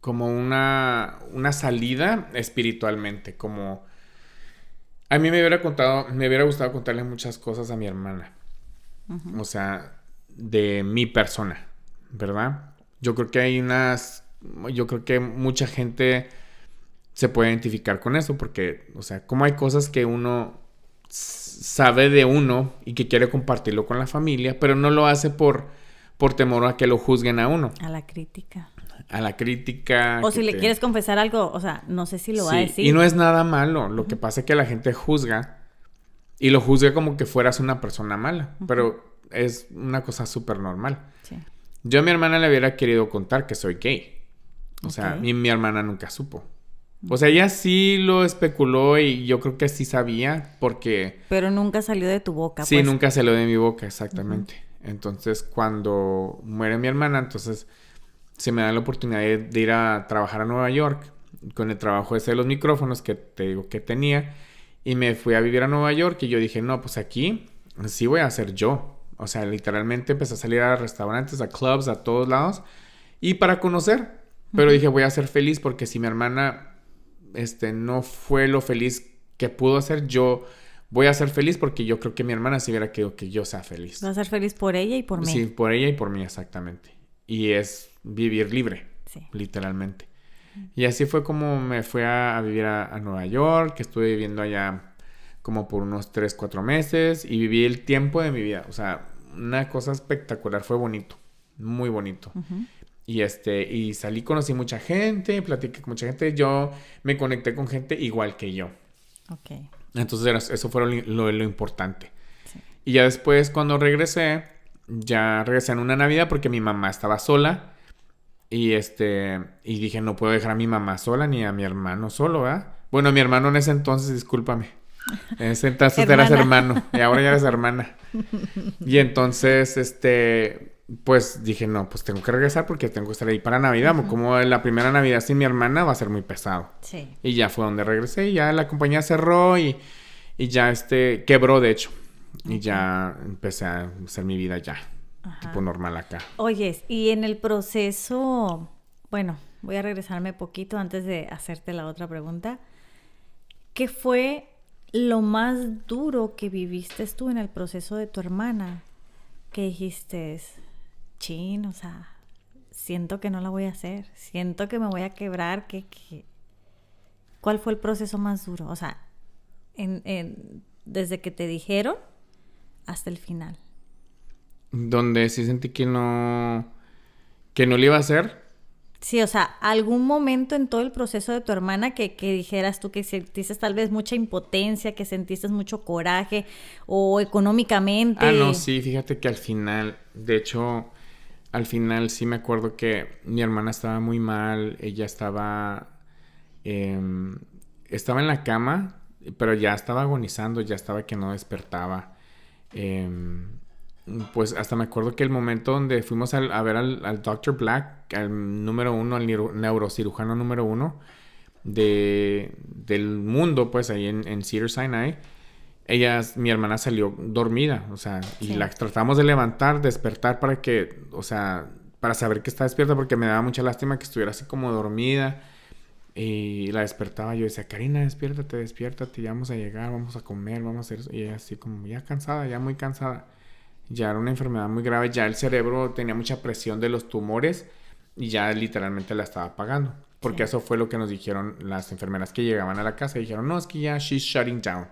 Speaker 2: como una, una salida espiritualmente, como... A mí me hubiera contado, me hubiera gustado contarle muchas cosas a mi hermana. O sea, de mi persona, ¿verdad? Yo creo que hay unas, yo creo que mucha gente se puede identificar con eso, porque, o sea, como hay cosas que uno sabe de uno y que quiere compartirlo con la familia, pero no lo hace por por temor a que lo juzguen a uno.
Speaker 1: A la crítica.
Speaker 2: A la crítica. O si le quieres
Speaker 1: confesar algo, o sea, no sé si lo va a decir. Y no es
Speaker 2: nada malo, lo que pasa es que la gente juzga y lo juzga como que fueras una persona mala, pero es una cosa súper normal. Yo a mi hermana le hubiera querido contar que soy gay. O sea, mi, mi hermana nunca supo. O sea, ella sí lo especuló y yo creo que sí sabía porque...
Speaker 1: Pero nunca salió de tu boca. Sí, pues. nunca
Speaker 2: salió de mi boca, exactamente. Entonces, cuando muere mi hermana, entonces se me da la oportunidad de, ir a trabajar a Nueva York con el trabajo ese de los micrófonos que te digo que tenía. Y me fui a vivir a Nueva York y yo dije, no, pues aquí sí voy a ser yo. O sea, literalmente empecé a salir a restaurantes, a clubs, a todos lados. Y para conocer. Pero dije, voy a ser feliz porque si mi hermana este, no fue lo feliz que pudo ser, yo voy a ser feliz porque yo creo que mi hermana se hubiera querido que yo sea feliz.
Speaker 1: Va a ser feliz por ella y por mí. Sí,
Speaker 2: por ella y por mí, exactamente. Y es vivir libre, literalmente. Y así fue como me fui a, vivir a, Nueva York, que estuve viviendo allá como por unos 3, 4 meses y viví el tiempo de mi vida. O sea, una cosa espectacular, fue bonito, muy bonito. Y este, y salí, conocí mucha gente, platiqué con mucha gente, yo me conecté con gente igual que yo. Ok. Entonces eso fue lo, importante. Y ya después cuando regresé, ya regresé en una Navidad porque mi mamá estaba sola. Y este, y dije, no puedo dejar a mi mamá sola ni a mi hermano solo, ¿verdad? Bueno, mi hermano en ese entonces, discúlpame. En ese entonces eras hermano y ahora ya eres hermana. Y entonces, este, pues dije, no, pues tengo que regresar porque tengo que estar ahí para Navidad. Como Como la primera Navidad sin mi hermana va a ser muy pesado. Sí. Y ya fue donde regresé. Y ya la compañía cerró y, ya este quebró, de hecho. Y ya empecé a hacer mi vida ya, tipo normal acá.
Speaker 1: Oyes, y en el proceso, bueno, voy a regresarme poquito antes de hacerte la otra pregunta. ¿Qué fue lo más duro que viviste tú en el proceso de tu hermana? ¿Qué dijiste, chin, o sea, siento que no la voy a hacer, siento que me voy a quebrar, que, que... ¿cuál fue el proceso más duro? O sea, en, en, desde que te dijeron hasta el final.
Speaker 2: Donde sí sentí que no, que no le iba a hacer.
Speaker 1: Sí, o sea, algún momento en todo el proceso de tu hermana que, que dijeras tú que sentiste tal vez mucha impotencia, que sentiste mucho coraje o económicamente. Ah, no,
Speaker 2: sí, fíjate que al final, de hecho, al final sí me acuerdo que mi hermana estaba muy mal, ella estaba, em, estaba en la cama, pero ya estaba agonizando, ya estaba que no despertaba. Em, pues hasta me acuerdo que el momento donde fuimos a ver al, Dr. Black, al número uno, al neurocirujano número uno de, del mundo, pues ahí en, en Cedar Sinai, ella, mi hermana salió dormida, o sea, y la tratamos de levantar, despertar para que, o sea, para saber que está despierta, porque me daba mucha lástima que estuviera así como dormida. Y la despertaba, yo decía, Karina, despiértate, despiértate, ya vamos a llegar, vamos a comer, vamos a hacer... eso Y ella así como ya cansada, ya muy cansada. Ya era una enfermedad muy grave, ya el cerebro tenía mucha presión de los tumores y ya literalmente la estaba apagando. Porque eso fue lo que nos dijeron las enfermeras que llegaban a la casa. Dijeron, no, es que ya she's shutting down.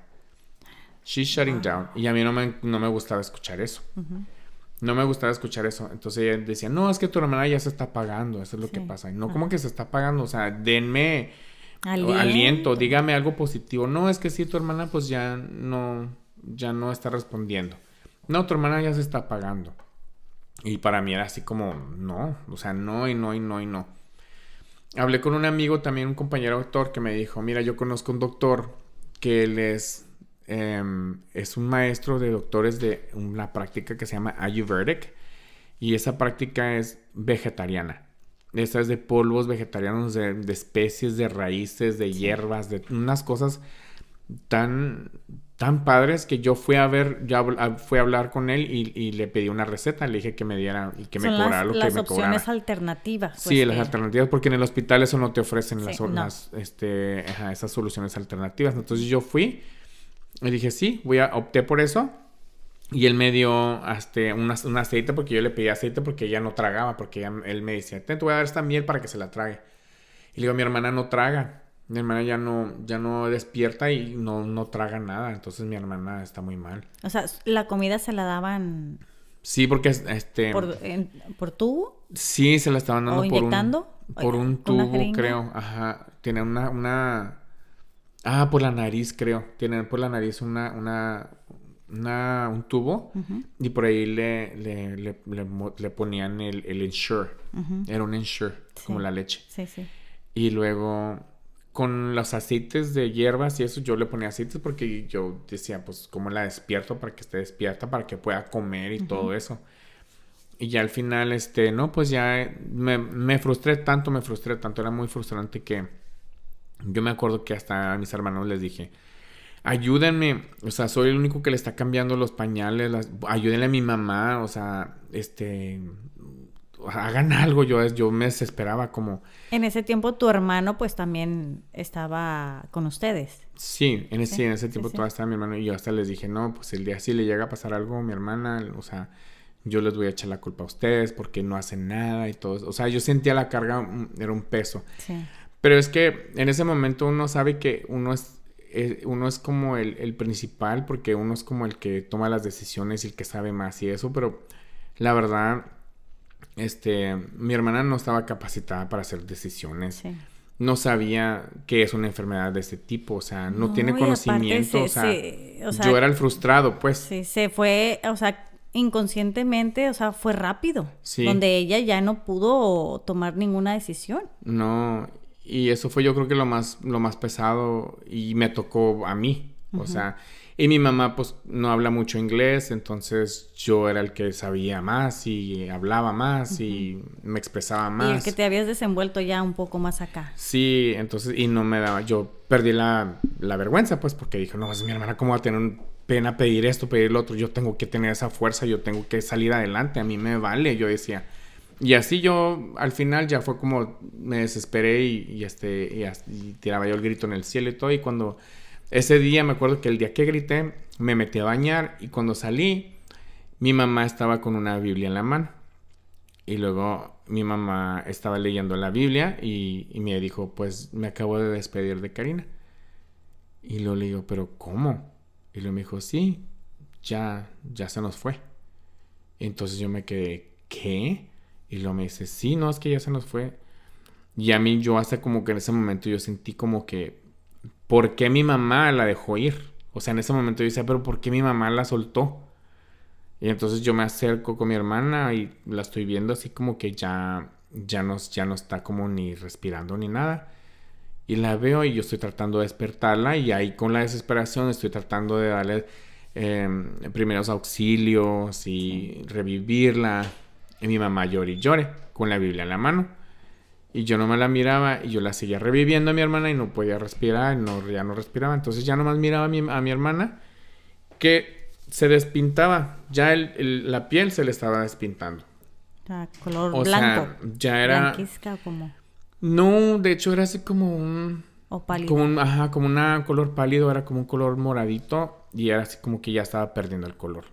Speaker 2: She's Shutting Down. Y a mí no me, no me gustaba escuchar eso. No me gustaba escuchar eso. Entonces ella decía, no, es que tu hermana ya se está apagando, eso es lo que pasa. no, como que se está pagando. O sea, denme
Speaker 1: aliento.
Speaker 2: dígame algo positivo. No, es que sí, tu hermana pues ya no, ya no está respondiendo. No, tu hermana ya se está pagando. Y para mí era así como, no, o sea, no y no y no y no. Hablé con un amigo, también un compañero doctor, que me dijo, mira, yo conozco un doctor que les Em, es un maestro de doctores de una práctica que se llama Ayurvedic y esa práctica es vegetariana. esa es de polvos vegetarianos, de, especies, de raíces, de hierbas, de unas cosas tan, tan padres que yo fui a ver, ya fui a hablar con él y, le pedí una receta, le dije que me diera y que me cobrara lo que me cobrara. Las opciones
Speaker 1: alternativas. Pues, sí, las
Speaker 2: alternativas, porque en el hospital eso no te ofrecen las, este, esas soluciones alternativas. Entonces yo fui le dije, sí, voy a, opté por eso. Y él me dio este, un, aceite porque yo le pedí aceite porque ella no tragaba, porque él me decía, te voy a dar esta miel para que se la trague. Y le digo, mi hermana no traga, mi hermana ya no, ya no despierta y no, no traga nada, entonces mi hermana está muy mal.
Speaker 1: O sea, la comida se la daban...
Speaker 2: Sí, porque este... ¿Por,
Speaker 1: ¿por tubo?
Speaker 2: Sí, se la estaban dando ¿O por inyectando? un... Por un tubo, creo. Ajá. Tiene una, una Ah, por la nariz, creo. Tienen por la nariz una, una, una un tubo y por ahí le, le, ponían el, el insure. Era un insure, como la leche. Sí, sí. Y luego con los aceites de hierbas y eso, yo le ponía aceites porque yo decía, pues, ¿cómo la despierto para que esté despierta, para que pueda comer y todo eso? Y ya al final, este, no, pues ya me frustré tanto, me frustré tanto, era muy frustrante que yo me acuerdo que hasta a mis hermanos les dije, ayúdenme, o sea, soy el único que le está cambiando los pañales, ayúdenle a mi mamá, o sea, este, hagan algo, yo, yo me desesperaba como...
Speaker 1: En ese tiempo tu hermano pues también estaba con ustedes.
Speaker 2: Sí, en ese, tiempo todavía estaba mi hermano y yo hasta les dije, no, pues el día si le llega a pasar algo a mi hermana, o sea, yo les voy a echar la culpa a ustedes porque no hacen nada y todo. O sea, yo sentía la carga, mm, era un peso. Sí. Pero es que en ese momento uno sabe que uno es, eh, uno es como el, principal, porque uno es como el que toma las decisiones y el que sabe más y eso, pero la verdad, este, mi hermana no estaba capacitada para hacer decisiones. No sabía qué es una enfermedad de este tipo, o sea, no, tiene conocimiento, o, sea, yo era el frustrado, pues. Sí,
Speaker 1: se fue, o sea, inconscientemente, o sea, fue rápido. Donde ella ya no pudo tomar ninguna decisión.
Speaker 2: No, y eso fue yo creo que lo más, lo más pesado y me tocó a mí. O sea, y mi mamá pues no habla mucho inglés, entonces yo era el que sabía más y hablaba más y me expresaba más. Y que te
Speaker 1: habías desenvuelto ya un poco más acá.
Speaker 2: Sí, entonces, y no me daba, yo perdí la, vergüenza pues porque dije, no, es mi hermana, ¿cómo va a tener pena pedir esto, pedir lo otro? Yo tengo que tener esa fuerza, yo tengo que salir adelante, a mí me vale, yo decía. Y así yo al final ya fue como me desesperé y, este, tiraba yo el grito en el cielo y todo. Y cuando ese día me acuerdo que el día que grité me metí a bañar y cuando salí mi mamá estaba con una Biblia en la mano. Y luego mi mamá estaba leyendo la Biblia y, me dijo, pues me acabo de despedir de Karina. Y luego le digo, pero ¿cómo? Y luego me dijo, sí, ya, ya se nos fue. Entonces yo me quedé, ¿qué? Y luego me dice, sí, no, es que ya se nos fue. Y a mí yo hasta como que en ese momento yo sentí como que, ¿por qué mi mamá la dejó ir? O sea, en ese momento yo decía, pero ¿por qué mi mamá la soltó? Y entonces yo me acerco con mi hermana y la estoy viendo así como que ya, ya, no, ya no está como ni respirando ni nada. Y la veo y yo estoy tratando de despertarla y ahí con la desesperación estoy tratando de darle em, primeros auxilios y revivirla. Y mi mamá lloró y llore con la Biblia en la mano. Y yo no me la miraba y yo la seguía reviviendo a mi hermana y no podía respirar, no, ya no respiraba. Entonces ya nomás miraba a mi, a mi hermana que se despintaba, ya la piel se le estaba despintando.
Speaker 1: color ya era.
Speaker 2: No, de hecho era así como un. O pálido. Como un, ajá, como un color pálido, era como un color moradito y era así como que ya estaba perdiendo el color.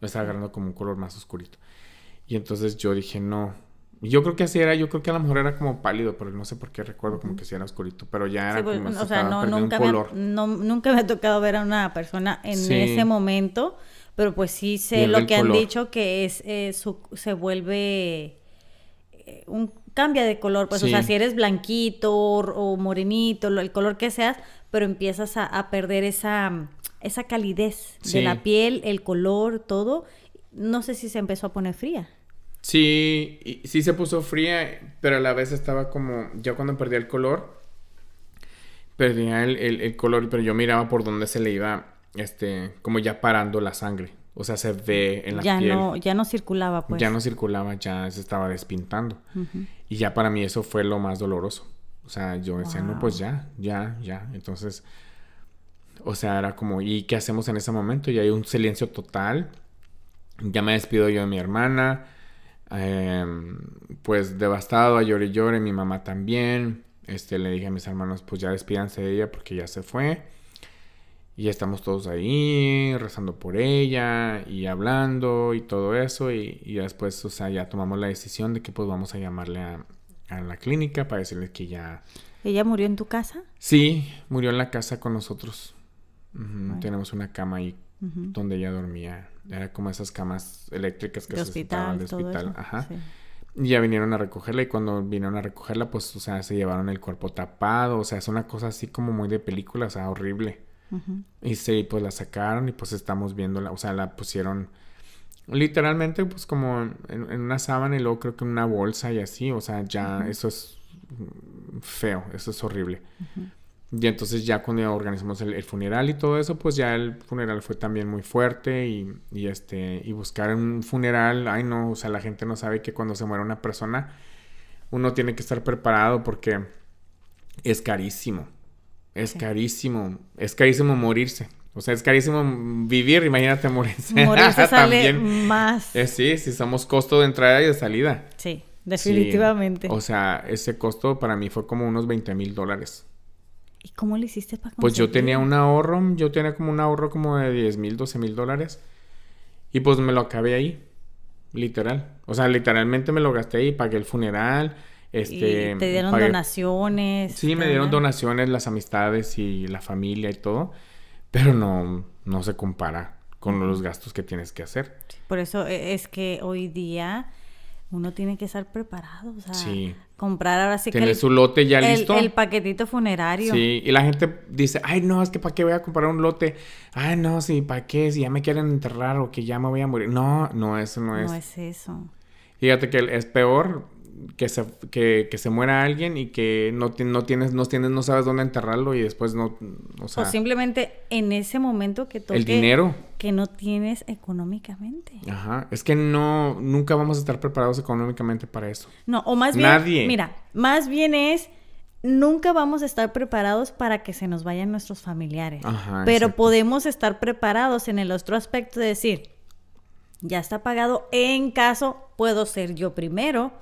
Speaker 2: estaba agarrando como un color más oscurito. Y entonces yo dije, no. Yo creo que así era, yo creo que a lo mejor era como pálido, pero no sé por qué recuerdo como que sí era oscurito, pero ya era pues, como o sea, no, nunca un color.
Speaker 1: nunca me ha tocado ver a una persona en ese momento, pero pues sí sé lo que han dicho que es se vuelve eh, un cambia de color, pues, o sea, si eres blanquito o morenito, el color que seas, pero empiezas a, perder esa, calidez de la piel, el color, todo. No sé si se empezó a poner fría.
Speaker 2: Sí, sí se puso fría, pero a la vez estaba como, ya cuando perdía el color, perdía el, color, pero yo miraba por dónde se le iba, este, como ya parando la sangre. O sea, se ve en la ya No,
Speaker 1: ya no circulaba, pues. Ya no
Speaker 2: circulaba, ya se estaba despintando. Y ya para mí eso fue lo más doloroso. O sea, yo decía, no, pues ya, ya, ya. Entonces, o sea, era como, ¿y qué hacemos en ese momento? Y hay un silencio total. Ya me despido yo de mi hermana Em, pues devastado, a llorar y llore, mi mamá también. Este, le dije a mis hermanos, pues ya despídanse de ella porque ya se fue. Y estamos todos ahí, rezando por ella y hablando y todo eso. Y, después, o sea, ya tomamos la decisión de que pues vamos a llamarle a, la clínica para decirles que ya...
Speaker 1: ¿Ella murió en tu casa?
Speaker 2: Sí, murió en la casa con nosotros. Tenemos una cama ahí donde ella dormía. Era como esas camas eléctricas que se se hospital, el hospital. Ajá. Y ya vinieron a recogerla y cuando vinieron a recogerla, pues, o sea, se llevaron el cuerpo tapado, o sea, es una cosa así como muy de película, o sea, horrible. Y sí, pues la sacaron y pues estamos viendo o sea, la pusieron literalmente pues como en, una sábana y luego creo que en una bolsa y así, o sea, ya eso es feo, eso es horrible. Y entonces ya cuando organizamos el, funeral y todo eso, pues ya el funeral fue también muy fuerte y, este, y buscar un funeral, ay no, o sea, la gente no sabe que cuando se muere una persona, uno tiene que estar preparado porque es carísimo, es carísimo, es carísimo morirse. O sea, es carísimo vivir, imagínate morirse. Morirse sale más. Eh, sí, si somos costo de entrada y de salida. Sí, definitivamente. O sea, ese costo para mí fue como unos 20 mil dólares.
Speaker 1: ¿Y cómo lo hiciste para Pues yo tenía un
Speaker 2: ahorro, yo tenía como un ahorro como de 10 mil, 12 mil dólares. Y pues me lo acabé ahí, literal. O sea, literalmente me lo gasté ahí, pagué el funeral. Este, te dieron
Speaker 1: donaciones. Sí, me dieron
Speaker 2: donaciones, las amistades y la familia y todo. Pero no, no se compara con los gastos que tienes que hacer.
Speaker 1: Por eso e, es que hoy día uno tiene que estar preparado, o sea, comprar ahora sí que el, su lote ya listo. El, paquetito funerario. Sí,
Speaker 2: y la gente dice, ay no, es que para qué voy a comprar un lote, ay no, sí, para qué, si ya me quieren enterrar o que ya me voy a morir. No, no, eso no es. No es eso. Fíjate que es peor que se, que, se muera alguien y que no, no, tienes, no tienes, no sabes dónde enterrarlo y después no, o O
Speaker 1: simplemente en ese momento que toque... El dinero. Que no tienes económicamente.
Speaker 2: Ajá, es que no, nunca vamos a estar preparados económicamente para eso. No, o más bien... Nadie. Mira,
Speaker 1: más bien es... Nunca vamos a estar preparados para que se nos vayan nuestros familiares. Ajá, pero podemos estar preparados en el otro aspecto de decir, ya está pagado, en caso puedo ser yo primero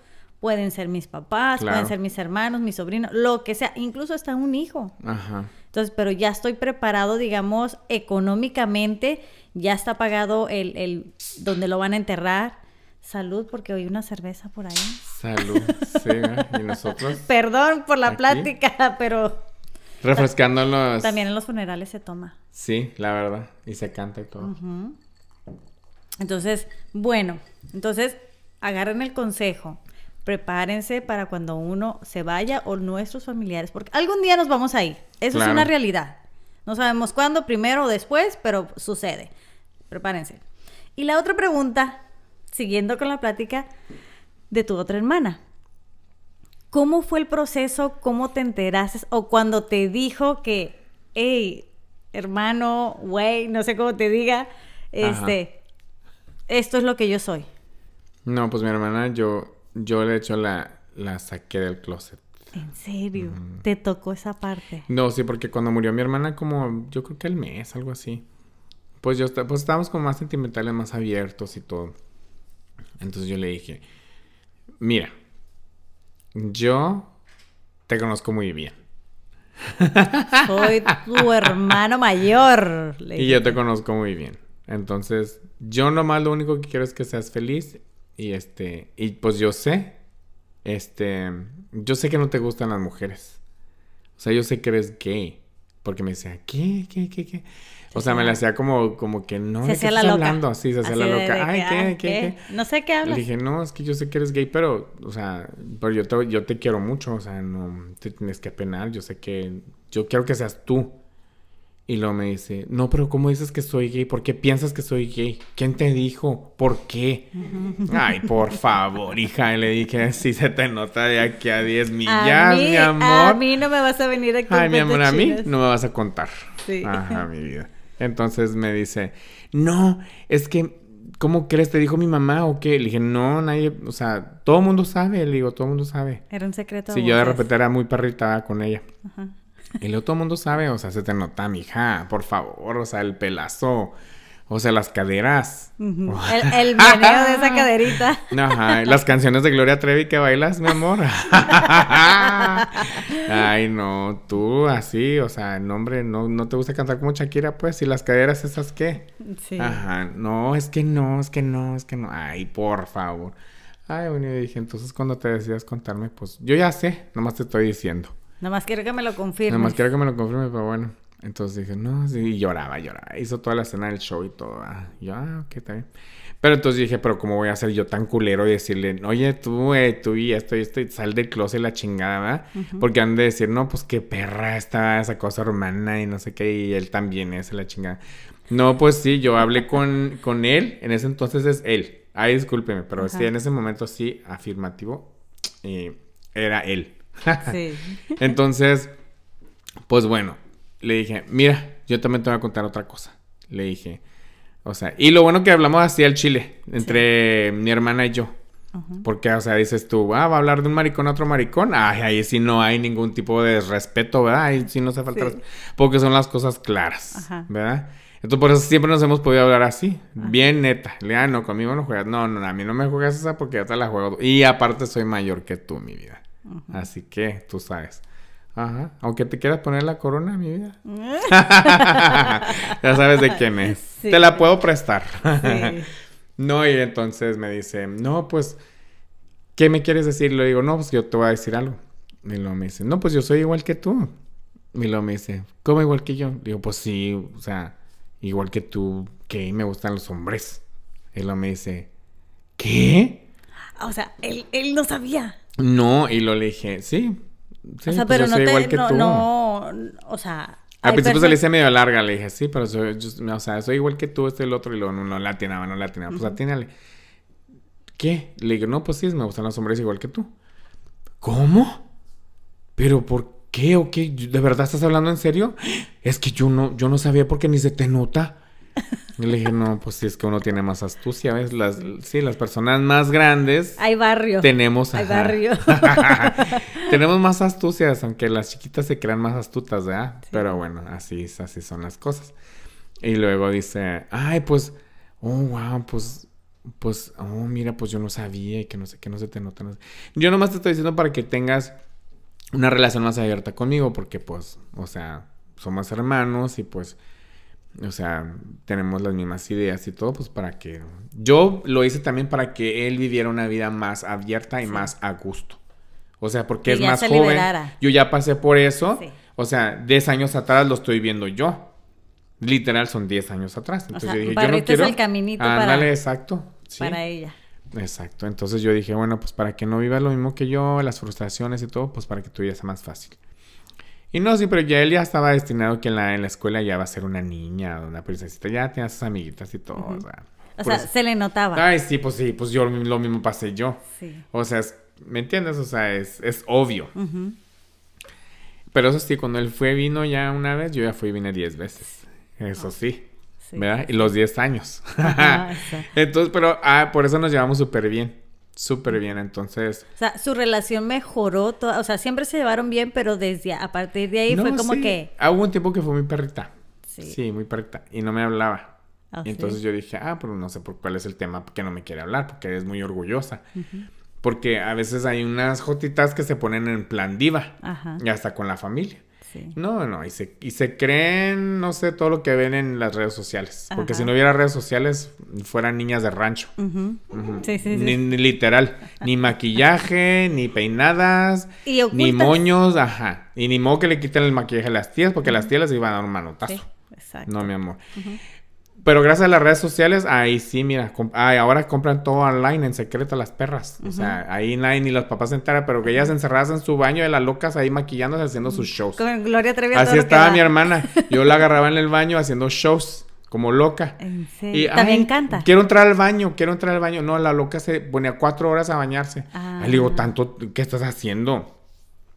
Speaker 1: Pueden ser mis papás, pueden ser mis hermanos, mis sobrinos, lo que sea, incluso está un hijo. Ajá. Entonces, pero ya estoy preparado, digamos, económicamente, ya está pagado el, donde lo van a enterrar. Salud, porque hoy una cerveza por ahí. Salud, sí, ¿eh? y nosotros. Perdón por la plática, pero.
Speaker 2: Refrescándonos.
Speaker 1: También en los funerales se toma.
Speaker 2: Sí, la verdad. Y se canta y todo.
Speaker 1: Entonces, bueno, entonces agarren el consejo prepárense para cuando uno se vaya o nuestros familiares, porque algún día nos vamos a ir. Eso es una realidad. No sabemos cuándo, primero o después, pero sucede. Prepárense. Y la otra pregunta, siguiendo con la plática de tu otra hermana. ¿Cómo fue el proceso? ¿Cómo te enteraste? ¿O cuando te dijo que, hey, hermano, güey, no sé cómo te diga, este, esto es lo que yo soy?
Speaker 2: No, pues mi hermana, yo yo de hecho la, la saqué del closet.
Speaker 1: ¿En serio? ¿Te tocó esa parte?
Speaker 2: No, sí, porque cuando murió mi hermana, como yo creo que el mes, algo así. Pues yo pues estábamos como más sentimentales, más abiertos y todo. Entonces yo le dije, mira, yo te conozco muy bien.
Speaker 1: Soy tu hermano mayor. y yo te
Speaker 2: conozco muy bien. Entonces, yo nomás lo único que quiero es que seas feliz y este, y pues yo sé, este, yo sé que no te gustan las mujeres. O sea, yo sé que eres gay. Porque me decía, ¿qué? ¿Qué? ¿Qué? ¿Qué? O sea, me la hacía como, como que no, se hablando? Loca. Sí, se hacía la loca. Ay, ah, ¿qué? ¿qué?
Speaker 1: No sé qué hablas. Le dije,
Speaker 2: no, es que yo sé que eres gay, pero, o sea, pero yo te, yo te quiero mucho. O sea, no te tienes que apenar. Yo sé que, yo quiero que seas tú. Y luego me dice, no, pero ¿cómo dices que soy gay? ¿Por qué piensas que soy gay? ¿Quién te dijo? ¿Por qué? Ay, por favor, hija. Y le dije, si se te nota de aquí a 10 millas, mi amor. A
Speaker 1: mí no me vas a venir a Ay, mi amor, a mí no
Speaker 2: me vas a contar. Sí. Ajá, mi vida. Entonces me dice, no, es que, ¿cómo crees? ¿Te dijo mi mamá o qué? Le dije, no, nadie, o sea, todo el mundo sabe. Le digo, todo el mundo sabe.
Speaker 1: Era un secreto. Sí, yo de repente
Speaker 2: era muy perritada con ella. Ajá. Y luego todo el mundo sabe, o sea, se te nota, mija, por favor, o sea, el pelazo. O sea, las caderas.
Speaker 1: el, el de esa caderita.
Speaker 2: Ajá, las canciones de Gloria Trevi que bailas, mi amor. Ay, no, tú así, o sea, no, hombre, no, no te gusta cantar como Shakira, pues, y las caderas esas qué. Sí. Ajá, no, es que no, es que no, es que no. Ay, por favor. Ay, bueno, dije, entonces cuando te decidas contarme, pues yo ya sé, nomás te estoy diciendo.
Speaker 1: Nada más quiero que me lo confirme. Nada más
Speaker 2: quiero que me lo confirme, pero bueno. Entonces dije, no, sí, y lloraba, lloraba. Hizo toda la escena del show y todo. Ah, yo, ah, ok, está bien. Pero entonces dije, pero ¿cómo voy a ser yo tan culero y decirle, oye, tú, tú y esto y esto, y sal del closet la chingada, Porque han de decir, no, pues qué perra está esa cosa romana y no sé qué, y él también es la chingada. No, pues sí, yo hablé con, con él, en ese entonces es él. Ay, discúlpeme, pero sí, en ese momento sí, afirmativo, y eh, era él. Entonces, pues bueno, le dije, mira, yo también te voy a contar otra cosa. Le dije, o sea, y lo bueno que hablamos así al chile, entre mi hermana y yo. Porque, o sea, dices tú, ah, va a hablar de un maricón a otro maricón. Ay, ahí sí no hay ningún tipo de respeto, ¿verdad? Ahí sí no hace falta Porque son las cosas claras, ¿verdad? Entonces, por eso siempre nos hemos podido hablar así, bien neta. Le ah, no, conmigo no juegas. No, no, a mí no me juegas esa porque ya te la juego. Y aparte, soy mayor que tú, mi vida. Así que, tú sabes. Ajá. Aunque te quieras poner la corona, mi vida. ya sabes de quién es. Te la puedo prestar. No, y entonces me dice, no, pues, ¿qué me quieres decir? Le digo, no, pues yo te voy a decir algo. Y luego me dice, no, pues yo soy igual que tú. Y luego me dice, ¿cómo igual que yo? Digo, pues sí, o sea, igual que tú, que me gustan los hombres. Y luego me dice, ¿qué?
Speaker 1: O sea, él no sabía.
Speaker 2: No, y lo le dije, sí. o sea, pues, pero no soy te, igual que tú.
Speaker 1: o sea... Al principio se le hice
Speaker 2: medio larga, le dije, sí, pero soy, o sea, soy igual que tú, este el otro, y luego no, no la atinaba, no la atinaba, pues atínale. ¿Qué? Le digo, no, pues sí, me gustan los hombres igual que tú. ¿Cómo? ¿Pero por qué o qué? ¿De verdad estás hablando en serio? Es que yo no, yo no sabía porque ni se te nota. Y le dije, no, pues si es que uno tiene más astucia, ¿ves? Las, sí, las personas más grandes. Hay barrio. Tenemos. Hay barrio. tenemos más astucias, aunque las chiquitas se crean más astutas, ¿verdad? Pero bueno, así, así son las cosas. Y luego dice, ay, pues, oh, wow, pues pues, oh, mira, pues yo no sabía y que no sé, que no se te nota. No Yo nomás te estoy diciendo para que tengas una relación más abierta conmigo, porque pues, o sea, somos hermanos y pues o sea, tenemos las mismas ideas y todo, pues para que... Yo lo hice también para que él viviera una vida más abierta y más a gusto. O sea, porque es más joven. Yo ya pasé por eso. O sea, 10 años atrás lo estoy viendo yo. Literal son 10 años atrás. Entonces o sea, yo dije, yo el caminito para... exacto. Para ella. Exacto. Entonces yo dije, bueno, pues para que no viva lo mismo que yo, las frustraciones y todo, pues para que tu vida sea más fácil. Y no, sí, pero ya él ya estaba destinado que en la, en la escuela ya va a ser una niña, una princesita, ya tenía sus amiguitas y todo, o
Speaker 1: pues sea. se le notaba. Ay,
Speaker 2: sí, pues sí, pues yo lo mismo pasé yo. Sí. O sea, ¿me entiendes? O sea, es, obvio. Pero eso sí, cuando él fue vino ya una vez, yo ya fui y vine diez veces. Eso ah, sí. ¿Verdad? Y los diez años. Entonces, pero ah, por eso nos llevamos súper bien súper bien, entonces...
Speaker 1: O sea, su relación mejoró, o sea, siempre se llevaron bien, pero desde a partir de ahí fue como que...
Speaker 2: Ah, hubo un tiempo que fue muy perrita. Sí. muy perrita. Y no me hablaba. Ah, y entonces yo dije, ah, pero no sé por cuál es el tema que no me quiere hablar, porque es muy orgullosa. Porque a veces hay unas jotitas que se ponen en plan diva. Y hasta con la familia. No, no, y se, y se creen, no sé, todo lo que ven en las redes sociales. Porque si no hubiera redes sociales, fueran niñas de rancho. ni, literal, ni maquillaje, ni peinadas,
Speaker 1: ni moños,
Speaker 2: ajá. Y ni modo que le quiten el maquillaje a las tías, porque las tías les iban a dar un manotazo. No, mi amor. Pero gracias a las redes sociales, ahí sí, mira, ay, ahora compran todo online en secreto las perras. O sea, ahí nadie ni los papás se pero que ellas encerradas en su baño de las locas ahí maquillándose haciendo sus shows. Con
Speaker 1: Gloria Trevi. Así estaba mi
Speaker 2: hermana. Yo la agarraba en el baño haciendo shows como loca. ¿En
Speaker 1: Y, También encanta.
Speaker 2: Quiero entrar al baño, quiero entrar al baño. No, la loca se pone a cuatro horas a bañarse. Ah. le digo, tanto, ¿qué estás haciendo?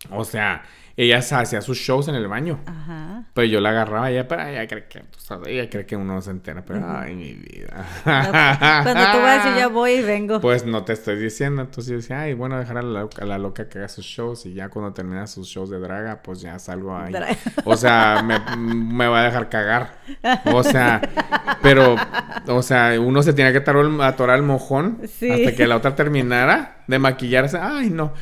Speaker 2: O sea, ella hacía sus shows en el baño. Ajá. Pero yo la agarraba ya para ella cree que, ella cree que uno se entera, pero ay, mi vida. cuando tú vas yo ya voy
Speaker 1: y vengo. Pues
Speaker 2: no te estoy diciendo, entonces yo decía, ay, bueno, dejar a la, loca que haga sus shows y ya cuando termina sus shows de draga, pues ya salgo ahí. o sea, me, me, va a dejar cagar. O sea, pero, o sea, uno se tiene que atorar el mojón hasta que la otra terminara de maquillarse. Ay, no.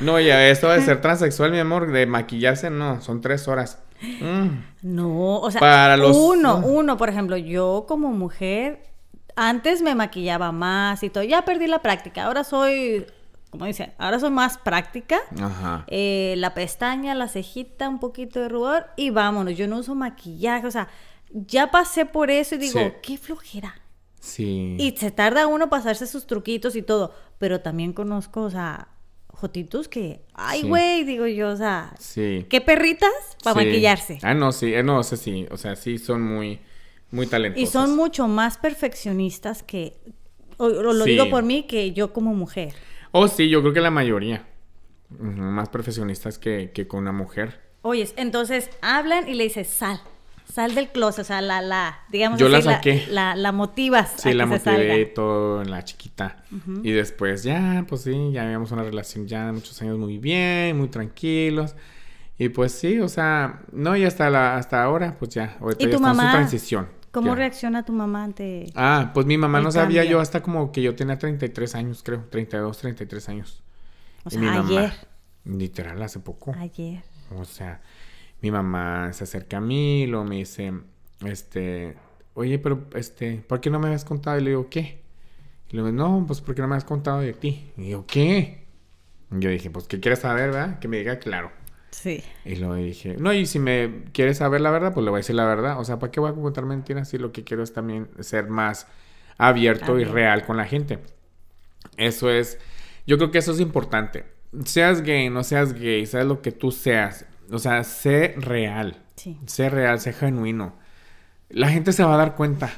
Speaker 2: No, ya esto de ser transexual, mi amor, de maquillarse, no, son tres horas. Mm.
Speaker 1: No, o sea, Para los... uno, ah. uno, por ejemplo, yo como mujer, antes me maquillaba más y todo, ya perdí la práctica, ahora soy como dicen, ahora soy más práctica. Ajá. Eh, la pestaña, la cejita, un poquito de rubor y vámonos. Yo no uso maquillaje, o sea, ya pasé por eso y digo, qué flojera.
Speaker 2: Sí. Y
Speaker 1: se tarda uno pasarse sus truquitos y todo, pero también conozco, o sea, que, ay, güey, digo yo, o sea,
Speaker 2: sí. qué
Speaker 1: perritas para maquillarse.
Speaker 2: Ah, no, sí, eh, no, o sea, sí, o sea, sí son muy, muy talentosas. Y
Speaker 1: son mucho más perfeccionistas que, o, lo digo por mí, que yo como mujer.
Speaker 2: Oh, sí, yo creo que la mayoría, más perfeccionistas que, que con una mujer.
Speaker 1: Oyes, entonces hablan y le dices, sal sal del closet, o sea, la, la digamos, yo la saqué. La, la, motivas. Sí, la motivé
Speaker 2: todo en la chiquita. Y después ya, pues sí, ya habíamos una relación ya de muchos años muy bien, muy tranquilos. Y pues sí, o sea, no, y hasta, la, hasta ahora, pues ya, ¿Y tu mamá, transición. ¿Cómo
Speaker 1: reacciona tu mamá ante.?
Speaker 2: Ah, pues mi mamá no sabía yo hasta como que yo tenía 33 años, creo, 32, 33 años. O sea, ayer. Literal, hace poco. Ayer. O sea, mi mamá se acerca a mí, luego me dice, este, oye, pero, este, ¿por qué no me has contado? Y le digo, ¿qué? Y le digo, no, pues qué no me has contado de ti. Y digo, ¿qué? Y yo dije, pues, ¿qué quieres saber, verdad? Que me diga claro. Sí. Y luego dije, no, y si me quieres saber la verdad, pues le voy a decir la verdad. O sea, ¿para qué voy a contar mentiras si lo que quiero es también ser más abierto y real con la gente. Eso es, yo creo que eso es importante. Seas gay, no seas gay, seas lo que tú seas, o sea, sé real. Sí. Sé real, sé genuino. La gente se va a dar cuenta.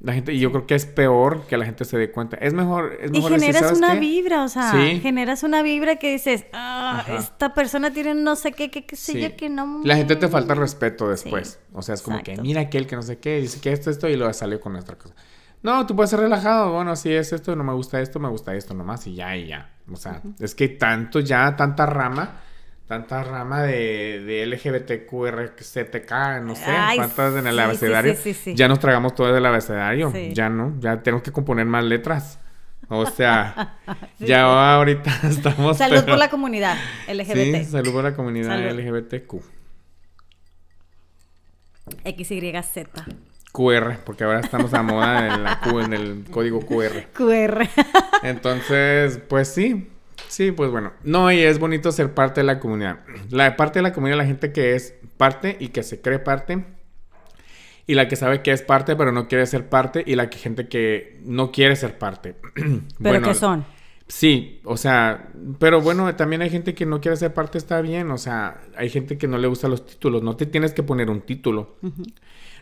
Speaker 2: La gente, y yo creo que es peor que la gente se dé cuenta. Es mejor, es mejor Y generas una vibra, o sea, ¿Sí?
Speaker 1: generas una vibra que dices, ah, esta persona tiene no sé qué, qué, sé yo, que no... La gente te falta
Speaker 2: respeto después. O sea, es como que, mira aquel que no sé qué, dice que esto, esto, y luego sale con otra cosa. No, tú puedes ser relajado, bueno, sí es esto, no me gusta esto, me gusta esto nomás, y ya, y ya. O sea, es que tanto ya, tanta rama tanta rama de, de no sé, en el abecedario. ya nos tragamos todo el abecedario, ya no, ya tenemos que componer más letras. O sea, ya ahorita estamos... Salud por la comunidad LGBT. Sí, salud por la comunidad LGBTQ.
Speaker 1: XYZ.
Speaker 2: QR, porque ahora estamos a moda en la Q, en el código QR. QR. Entonces, pues sí, Sí, pues bueno. No, y es bonito ser parte de la comunidad. La parte de la comunidad, la gente que es parte y que se cree parte. Y la que sabe que es parte, pero no quiere ser parte. Y la que, gente que no quiere ser parte. ¿Pero qué son? Sí, o sea, pero bueno, también hay gente que no quiere ser parte, está bien. O sea, hay gente que no le gusta los títulos. No te tienes que poner un título.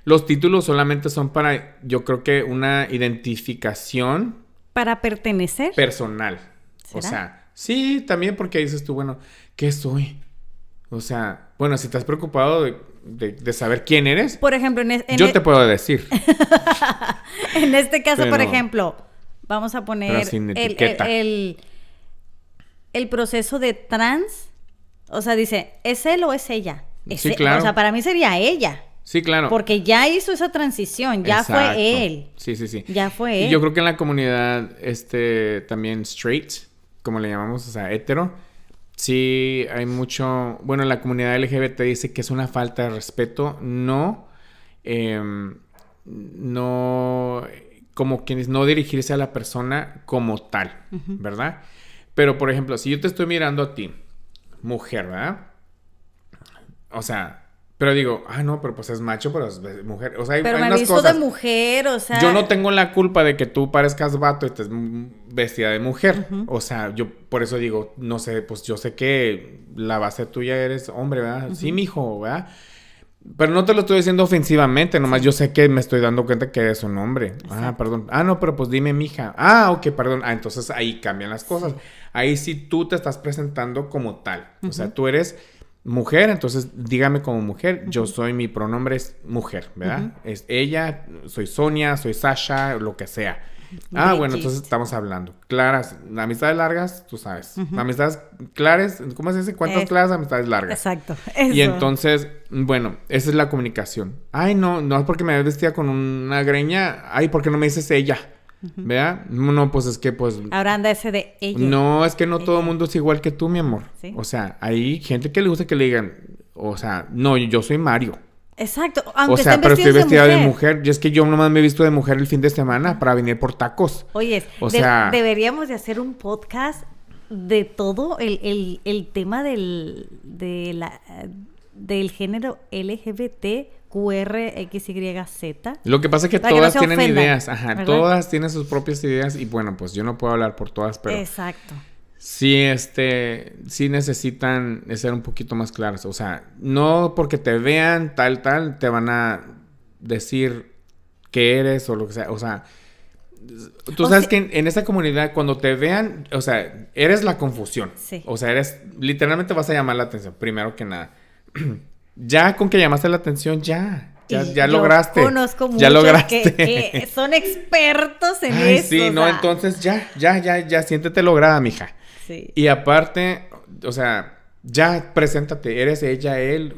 Speaker 2: Los títulos solamente son para, yo creo que una identificación.
Speaker 1: Para pertenecer.
Speaker 2: Personal. O sea, Sí, también porque dices tú, bueno, ¿qué soy? O sea, bueno, si estás preocupado de, saber quién eres. Por
Speaker 1: ejemplo, en, yo e te
Speaker 2: puedo decir.
Speaker 1: en este caso, por ejemplo, vamos a poner el, el, proceso de trans. O sea, dice, ¿es él o es ella? sí, e-? O sea, para mí sería ella. Sí, claro. Porque ya hizo esa transición, ya fue él. Sí, sí, sí. Ya fue él. Y yo creo
Speaker 2: que en la comunidad este, también straight, como le llamamos, o sea, hetero, sí hay mucho, bueno, la comunidad LGBT dice que es una falta de respeto, no, em, no, como quienes no dirigirse a la persona como tal, ¿verdad? Pero, por ejemplo, si yo te estoy mirando a ti, mujer, ¿verdad? O sea, pero digo, ah, no, pero pues es macho, pero es mujer. O sea, hay, pero me de
Speaker 1: mujer, o sea. Yo no
Speaker 2: tengo la culpa de que tú parezcas vato y estés vestida de mujer. O sea, yo por eso digo, no sé, pues yo sé que la base tuya eres hombre, ¿verdad? Sí, mijo, ¿verdad? Pero no te lo estoy diciendo ofensivamente, nomás yo sé que me estoy dando cuenta que eres un hombre. Ah, perdón. Ah, no, pero pues dime, mija. Ah, ok, perdón. Ah, entonces ahí cambian las cosas. Ahí sí tú te estás presentando como tal. O sea, tú eres mujer, entonces dígame como mujer, yo soy, mi pronombre es mujer, ¿verdad? Es ella, soy Sonia, soy Sasha, lo que sea. ah, bueno, entonces estamos hablando. Claras, amistades largas, tú sabes. Amistades claras, ¿cómo se dice? ¿Cuántas claras amistades largas? Exacto. Y entonces, bueno, esa es la comunicación. Ay, no, no es porque me vestía con una greña. Ay, ¿por qué no me dices ella? ¿Vea? No, pues es que pues... Ahora
Speaker 1: anda ese de ella. No,
Speaker 2: es que no todo el mundo es igual que tú, mi amor. O sea, hay gente que le gusta que le digan, o sea, no, yo soy Mario.
Speaker 1: Exacto, aunque O sea, pero estoy vestida de mujer.
Speaker 2: Y es que yo nomás me he visto de mujer el fin de semana para venir por tacos.
Speaker 1: Oye, o sea... deberíamos de hacer un podcast de todo el, el tema del, de la, del género LGBT QR XYZ Lo que pasa es que todas tienen ideas, todas
Speaker 2: tienen sus propias ideas y bueno, pues yo no puedo hablar por todas, pero... Exacto. Sí, este, sí necesitan ser un poquito más claras o sea, no porque te vean tal, tal, te van a decir que eres o lo que sea, o sea... Tú sabes que en, esta comunidad, cuando te vean, o sea, eres la confusión. O sea, eres, literalmente vas a llamar la atención, primero que nada. ya con que llamaste la atención, ya. Ya, lograste. ya lograste. Que,
Speaker 1: son expertos en esto eso. Sí, no, entonces
Speaker 2: ya, ya, ya, ya, siéntete lograda, mija. Sí. Y aparte, o sea, ya preséntate, eres ella, él,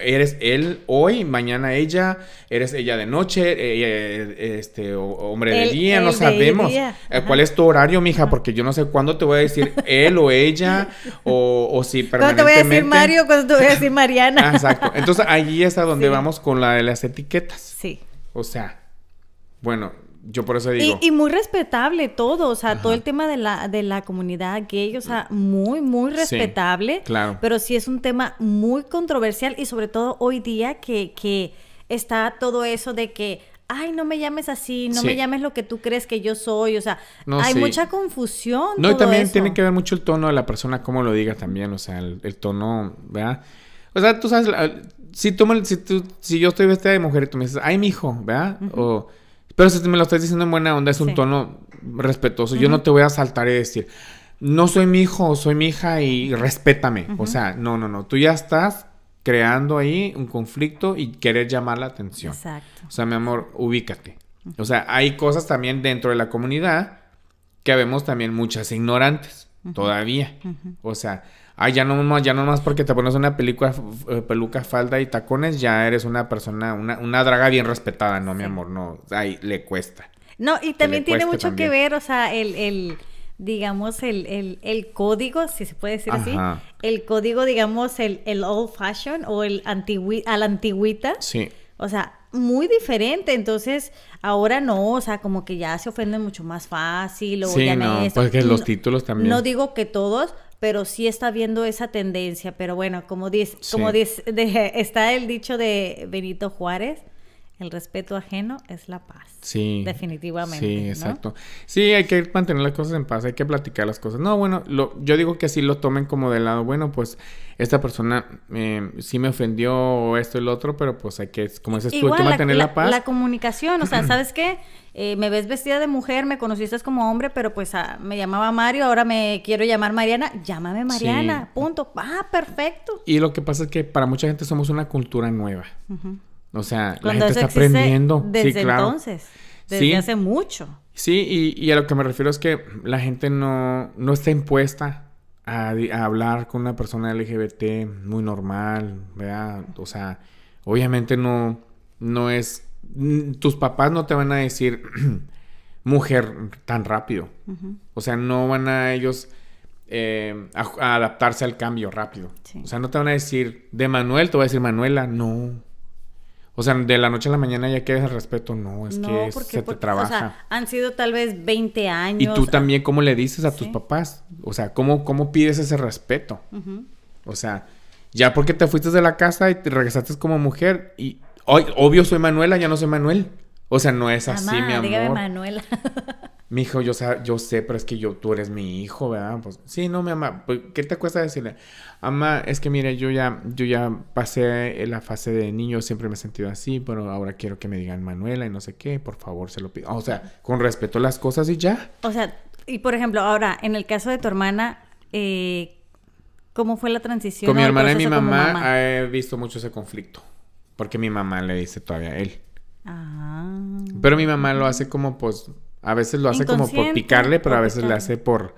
Speaker 2: eres él hoy, mañana ella, eres ella de noche, eh, eh, este hombre de día, no sabemos. Eh, ¿Cuál es tu horario, mija? Porque yo no sé cuándo te voy a decir él o ella, o, si permanentemente... ¿Cuándo te voy a decir Mario?
Speaker 1: ¿Cuándo te voy a decir Mariana? Ah, exacto.
Speaker 2: Entonces, allí es a donde vamos con la de las etiquetas. Sí. O sea, bueno, yo por eso digo. Y,
Speaker 1: muy respetable todo, o sea, todo el tema de la, de la comunidad gay, o sea, muy, muy respetable. claro. Pero sí es un tema muy controversial y sobre todo hoy día que, está todo eso de que, ay, no me llames así, no me llames lo que tú crees que yo soy, o sea, hay mucha confusión. No, y también tiene
Speaker 2: que ver mucho el tono de la persona, cómo lo diga también, o sea, el, tono, ¿verdad? O sea, tú sabes, si, tú, si, si yo estoy vestida de mujer y tú me dices, ay, mi hijo, ¿verdad? O pero si me lo estás diciendo en buena onda, es un tono respetuoso. Yo no te voy a saltar y decir, no soy mi hijo, o soy mi hija y respétame. O sea, no, no, no. Tú ya estás creando ahí un conflicto y querer llamar la atención. Exacto. O sea, mi amor, ubícate. O sea, hay cosas también dentro de la comunidad que vemos también muchas ignorantes todavía. O sea, Ay, ya no ya nomás porque te pones una película, eh, peluca, falda y tacones, ya eres una persona, una, una draga bien respetada, no, mi amor, no. Ay, le cuesta.
Speaker 1: No, y también tiene mucho que ver, o sea, el, el digamos, el, código, si se puede decir así, el código, digamos, el, old fashion o el antigui a la antigüita. Sí. O sea, muy diferente. Entonces, ahora no, o sea, como que ya se ofenden mucho más fácil. sí, no, pues porque los títulos
Speaker 2: también. No digo
Speaker 1: que todos, pero sí está viendo esa tendencia. Pero bueno, como, dice, como está el dicho de Benito Juárez, el respeto ajeno es la paz. Sí. Definitivamente. Sí, exacto.
Speaker 2: Sí, hay que mantener las cosas en paz, hay que platicar las cosas. No, bueno, lo, yo digo que así lo tomen como del lado, bueno, pues esta persona eh, sí me ofendió o esto y lo otro, pero pues hay que, como dices tú, mantener la, paz. La
Speaker 1: comunicación, o sea, ¿sabes qué? Eh, me ves vestida de mujer, me conociste como hombre, pero pues ah, me llamaba Mario, ahora me quiero llamar Mariana, llámame Mariana, punto. Ah,
Speaker 2: perfecto. Y lo que pasa es que para mucha gente somos una cultura nueva. O sea, la gente está aprendiendo. Desde entonces, desde hace mucho. Sí, y, a lo que me refiero es que la gente no, está impuesta a, hablar con una persona LGBT muy normal, O sea, obviamente no, no es... Tus papás no te van a decir mujer tan rápido. O sea, no van a ellos... Eh, a, adaptarse al cambio rápido. O sea, no te van a decir de Manuel, te voy a decir Manuela, no. O sea, de la noche a la mañana ya quieres el respeto, no, es que se te trabaja. O sea,
Speaker 1: han sido tal vez 20 años. Y tú ah,
Speaker 2: también, ¿cómo le dices a tus papás? O sea, ¿cómo, cómo pides ese respeto? O sea, ya porque te fuiste de la casa y te regresaste como mujer y hoy, obvio soy Manuela, ya no soy Manuel. O sea, no es así, mi amor. dígame
Speaker 1: Manuela.
Speaker 2: mi hijo, yo, sé, pero es que yo, tú eres mi hijo, ¿verdad? Pues, sí, no, mi mamá, pues, ¿qué te cuesta decirle? Amá, es que mire, yo ya, yo ya pasé eh, la fase de niño, siempre me he sentido así, pero ahora quiero que me digan Manuela y no sé qué, por favor, se lo pido. O sea, con respeto a las cosas y ya.
Speaker 1: O sea, y por ejemplo, ahora, en el caso de tu hermana, eh, ¿cómo fue la transición? Con mi hermana y mi mamá,
Speaker 2: eh, he visto mucho ese conflicto, porque mi mamá le dice todavía a él.
Speaker 1: Ah.
Speaker 2: Pero mi mamá lo hace como, pues, a veces lo hace como por picarle, pero a veces le hace por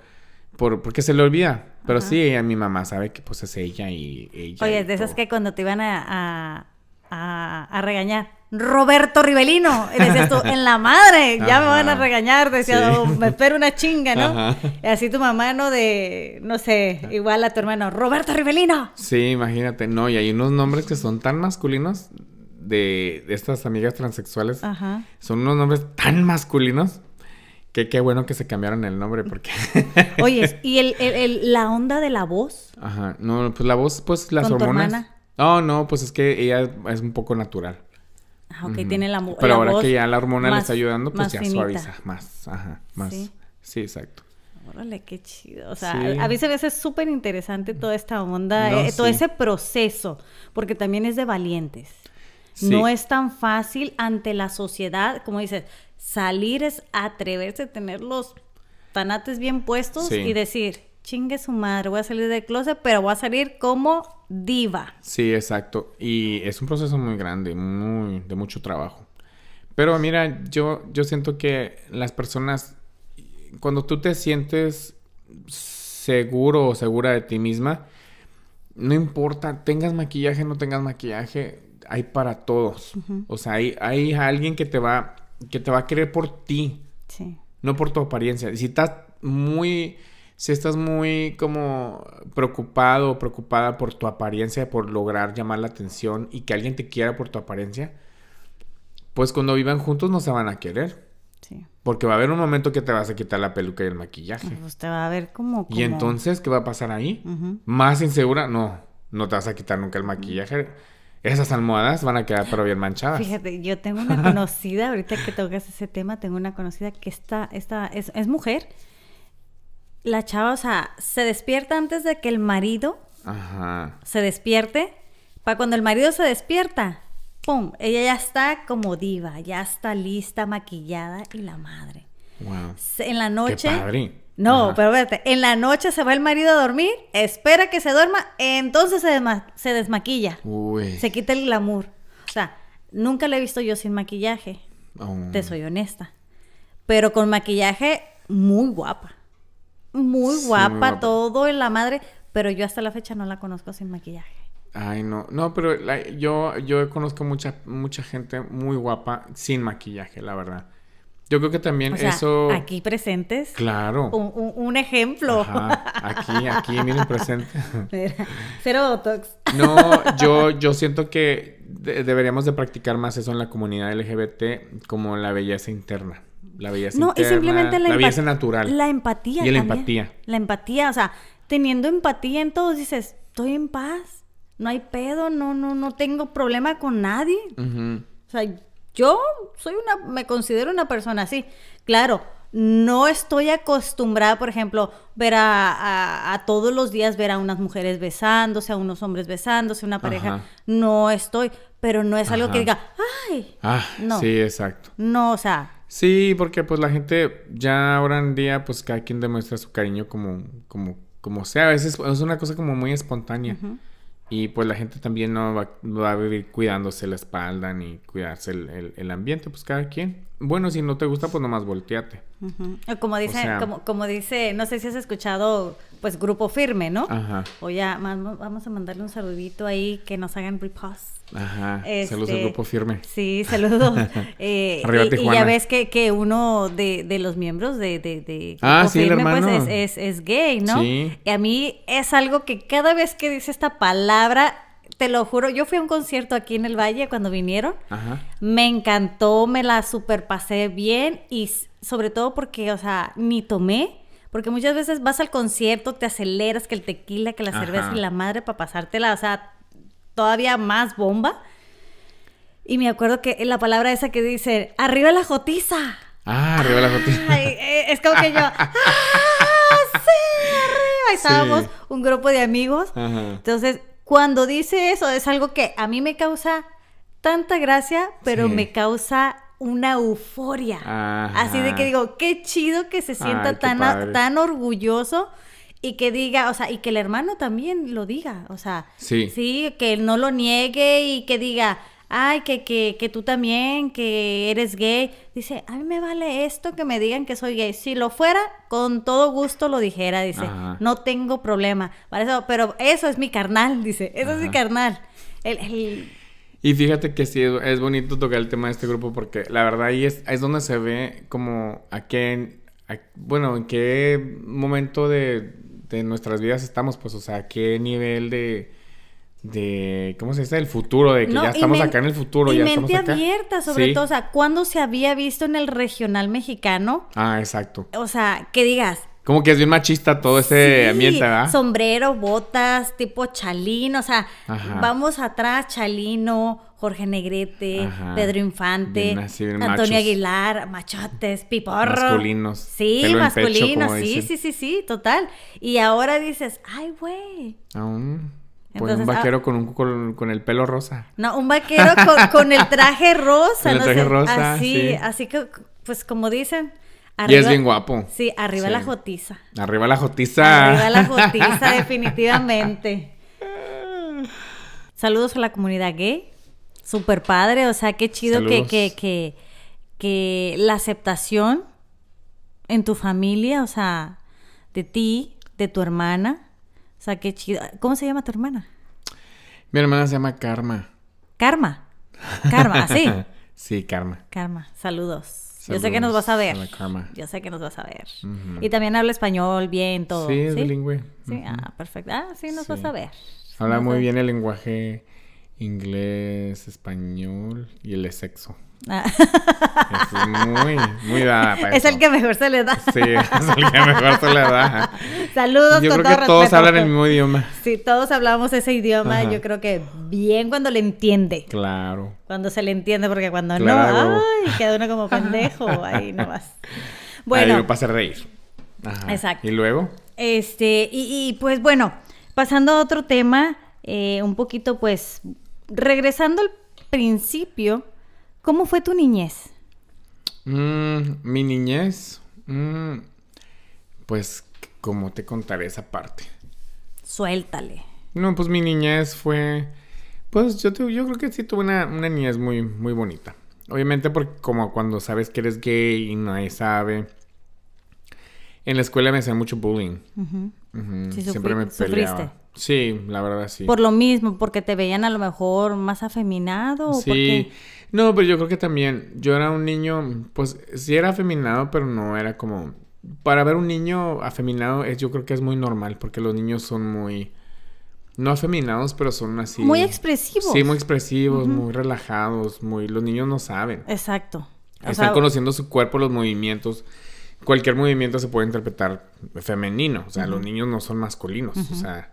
Speaker 2: por, porque se le olvida. Pero sí, ella, mi mamá sabe que pues es ella y ella. Oye,
Speaker 1: de esas que cuando te iban a, a, regañar. Roberto Rivelino. Y decías tú, en la madre, ya me van a regañar. Decías, oh, me espero una chinga, ¿no? Y así tu mamá, ¿no? De, no sé, igual a tu hermano, Roberto Rivelino.
Speaker 2: Sí, imagínate. No, y hay unos nombres que son tan masculinos de, de estas amigas transexuales. Ajá. Son unos nombres tan masculinos qué bueno que se cambiaron el nombre porque... Oye,
Speaker 1: ¿y el, la onda de la voz?
Speaker 2: Ajá, no, pues la voz, pues las ¿Con hormonas... Tu No, no, pues es que ella es un poco natural. Ajá,
Speaker 1: ah, ok, tiene la voz... Pero ahora que ya la hormona le está ayudando, pues ya suaviza
Speaker 2: más, ajá, más. Sí, exacto.
Speaker 1: Órale, qué chido. O sea, a veces es súper interesante toda esta onda, eh, todo ese proceso, porque también es de valientes. No es tan fácil ante la sociedad, como dices, Salir es atreverse a tener los tanates bien puestos y decir, chingue su madre, voy a salir de closet, pero voy a salir como diva.
Speaker 2: Sí, exacto. Y es un proceso muy grande, muy, de mucho trabajo. Pero mira, yo, yo siento que las personas, cuando tú te sientes seguro o segura de ti misma, no importa, tengas maquillaje, no tengas maquillaje, hay para todos. O sea, hay, hay alguien que te va que te va a querer por ti. No por tu apariencia. Si estás muy si estás muy como preocupado o preocupada por tu apariencia, por lograr llamar la atención y que alguien te quiera por tu apariencia, pues cuando vivan juntos no se van a querer. Sí. Porque va a haber un momento que te vas a quitar la peluca y el maquillaje. Pues,
Speaker 1: va a ver Y entonces,
Speaker 2: ¿qué va a pasar ahí? Más insegura, no, no te vas a quitar nunca el maquillaje esas almohadas van a quedar pero bien manchadas.
Speaker 1: Fíjate, yo tengo una conocida, ahorita que tocas ese tema, tengo una conocida que está, es, mujer. La chava, o sea, se despierta antes de que el marido se despierte. Para cuando el marido se despierta, ¡pum! Ella ya está como diva, ya está lista, maquillada y la madre. Wow. En la noche... Qué padre. No, pero espérate, en la noche se va el marido a dormir, espera que se duerma, entonces se, desmaquilla. Se quita el glamour. O sea, nunca la he visto yo sin maquillaje.
Speaker 2: Oh. Te soy
Speaker 1: honesta. Pero con maquillaje muy guapa. Muy guapa, todo en la madre. Pero yo hasta la fecha no la conozco sin maquillaje.
Speaker 2: Ay, no. No, pero yo, yo conozco mucha, mucha gente muy guapa sin maquillaje, la verdad. Yo creo que también eso. Aquí
Speaker 1: presentes. Claro. Un, ejemplo. Aquí, aquí, miren, presente. cero botox. No, yo,
Speaker 2: yo siento que deberíamos de practicar más eso en la comunidad LGBT como la belleza interna. La belleza interna. No, y simplemente la, la belleza natural. La empatía. Y la empatía.
Speaker 1: La empatía, o sea, teniendo empatía en todos, dices, estoy en paz, no hay pedo, no, no, no tengo problema con nadie. O sea, yo soy una, me considero una persona así. Claro, no estoy acostumbrada, por ejemplo, ver a, a, todos los días ver a unas mujeres besándose, a unos hombres besándose, una pareja. No estoy, pero no es algo que diga, ay, ah, Sí, exacto. No, o sea.
Speaker 2: Sí, porque pues la gente ya ahora en día, pues cada quien demuestra su cariño como, como, como sea. A veces es una cosa como muy espontánea. Y pues la gente también no va, a vivir cuidándose la espalda ni cuidarse el, el ambiente, pues cada quien. Bueno, si no te gusta, pues nomás volteate.
Speaker 1: Como dice, como, dice, no sé si has escuchado, pues Grupo Firme, ¿no? Ajá. O ya, vamos a mandarle un saludito ahí que nos hagan repost. Ajá. Este, saludos al Grupo Firme. Sí, saludos. Eh, y, ya ves que, uno de, los miembros de, de, ah, Firme, pues es, es, es, gay, ¿no? Y a mí es algo que cada vez que dice esta palabra, te lo juro, yo fui a un concierto aquí en el Valle cuando vinieron. Ajá. Me encantó, me la super pasé bien y sobre todo porque, o sea, ni tomé, porque muchas veces vas al concierto, te aceleras, que el tequila, que la cerveza y la madre para pasártela, o sea, todavía más bomba. Y me acuerdo que la palabra esa que dice, arriba la jotiza.
Speaker 2: Ah, arriba la jotiza.
Speaker 1: Eh, es como que yo, ¡ah, sí, arriba! Estábamos un grupo de amigos. Entonces, cuando dice eso, es algo que a mí me causa tanta gracia, pero me causa una euforia. Así de que digo, qué chido que se sienta tan, tan orgulloso y que diga, o sea, y que el hermano también lo diga, o sea, sí, sí que no lo niegue y que diga, ay, que, que, que, tú también, que eres gay. Dice, a mí me vale esto que me digan que soy gay. Si lo fuera, con todo gusto lo dijera, dice, no tengo problema. Para eso, pero eso es mi carnal, dice, eso es mi carnal. el,
Speaker 2: y fíjate que sí, es, bonito tocar el tema de este grupo porque la verdad ahí es, es donde se ve como a qué, bueno, en qué momento de, nuestras vidas estamos, pues, o sea, a qué nivel de, de ¿cómo se dice? El futuro, de que ya estamos acá en el futuro. ya mente estamos acá. abierta, sobre todo, o
Speaker 1: sea, ¿cuándo se había visto en el regional mexicano?
Speaker 2: Ah, exacto.
Speaker 1: O sea, que digas,
Speaker 2: como que es bien machista todo ese ambiente, ¿verdad?
Speaker 1: Sombrero, botas, tipo chalino, o sea, vamos atrás, chalino, Jorge Negrete, Pedro Infante, Antonio Aguilar, machotes, piporro. Masculinos. Sí, masculinos, sí, sí, sí, sí, total. Y ahora dices, ay, güey.
Speaker 2: Aún. Pues un ah, vaquero con, un, con, el pelo rosa.
Speaker 1: No, un vaquero con, el traje rosa. con el traje rosa. Así, así que, pues como dicen, y es bien guapo. Sí, arriba la jotiza.
Speaker 2: Arriba la jotiza. Arriba la jotiza,
Speaker 1: definitivamente. Saludos a la comunidad gay. Super padre, o sea, qué chido que, que, que, que, la aceptación en tu familia, o sea, de ti, de tu hermana. O sea, qué chido. ¿Cómo se llama tu hermana? Mi
Speaker 2: hermana se llama Karma.
Speaker 1: Karma. Karma, así. ¿ah,
Speaker 2: sí, Karma.
Speaker 1: Karma, saludos. Yo sé que nos vas a ver. Yo sé que nos vas a ver. Y también habla español bien, todo. Sí, es ¿sí? bilingüe. Sí, ah, perfecto. Ah, sí, nos vas a ver. Habla muy
Speaker 2: bien el lenguaje inglés, español y el sexo. Ah. Es muy, muy dada para Es el que mejor se le da. Sí, es el que mejor se le da.
Speaker 1: Saludos. Yo creo que todos hablan el mismo idioma. Sí, todos hablamos ese idioma, yo creo que bien cuando le entiende. Claro. Cuando se le entiende, porque cuando no, ay, queda uno como pendejo, ahí nomás. Bueno. Ahí lo
Speaker 2: pasa a reír. Ajá. Exacto. ¿Y luego?
Speaker 1: Este, y, y, pues bueno, pasando a otro tema, eh, un poquito pues regresando al principio, ¿cómo fue tu niñez?
Speaker 2: Mm, mi niñez, mm, pues ¿cómo te contaré esa parte.
Speaker 1: Suéltale.
Speaker 2: No, pues mi niñez fue, pues yo, yo creo que sí tuve una, niñez muy, muy bonita. Obviamente porque como cuando sabes que eres gay y nadie sabe. En la escuela me hacían mucho bullying. Siempre me peleaba. Sí, la verdad sí. Por lo
Speaker 1: mismo, porque te veían a lo mejor más afeminado. Sí.
Speaker 2: No, pero yo creo que también, yo era un niño, pues sí era afeminado, pero no era como... Para ver un niño afeminado es, yo creo que es muy normal, porque los niños son muy... No afeminados, pero son así. Muy expresivos. Sí, muy expresivos, muy relajados, muy... Los niños no saben.
Speaker 1: Exacto. Están conociendo
Speaker 2: su cuerpo, los movimientos cualquier movimiento se puede interpretar femenino. O sea, los niños no son masculinos. O sea,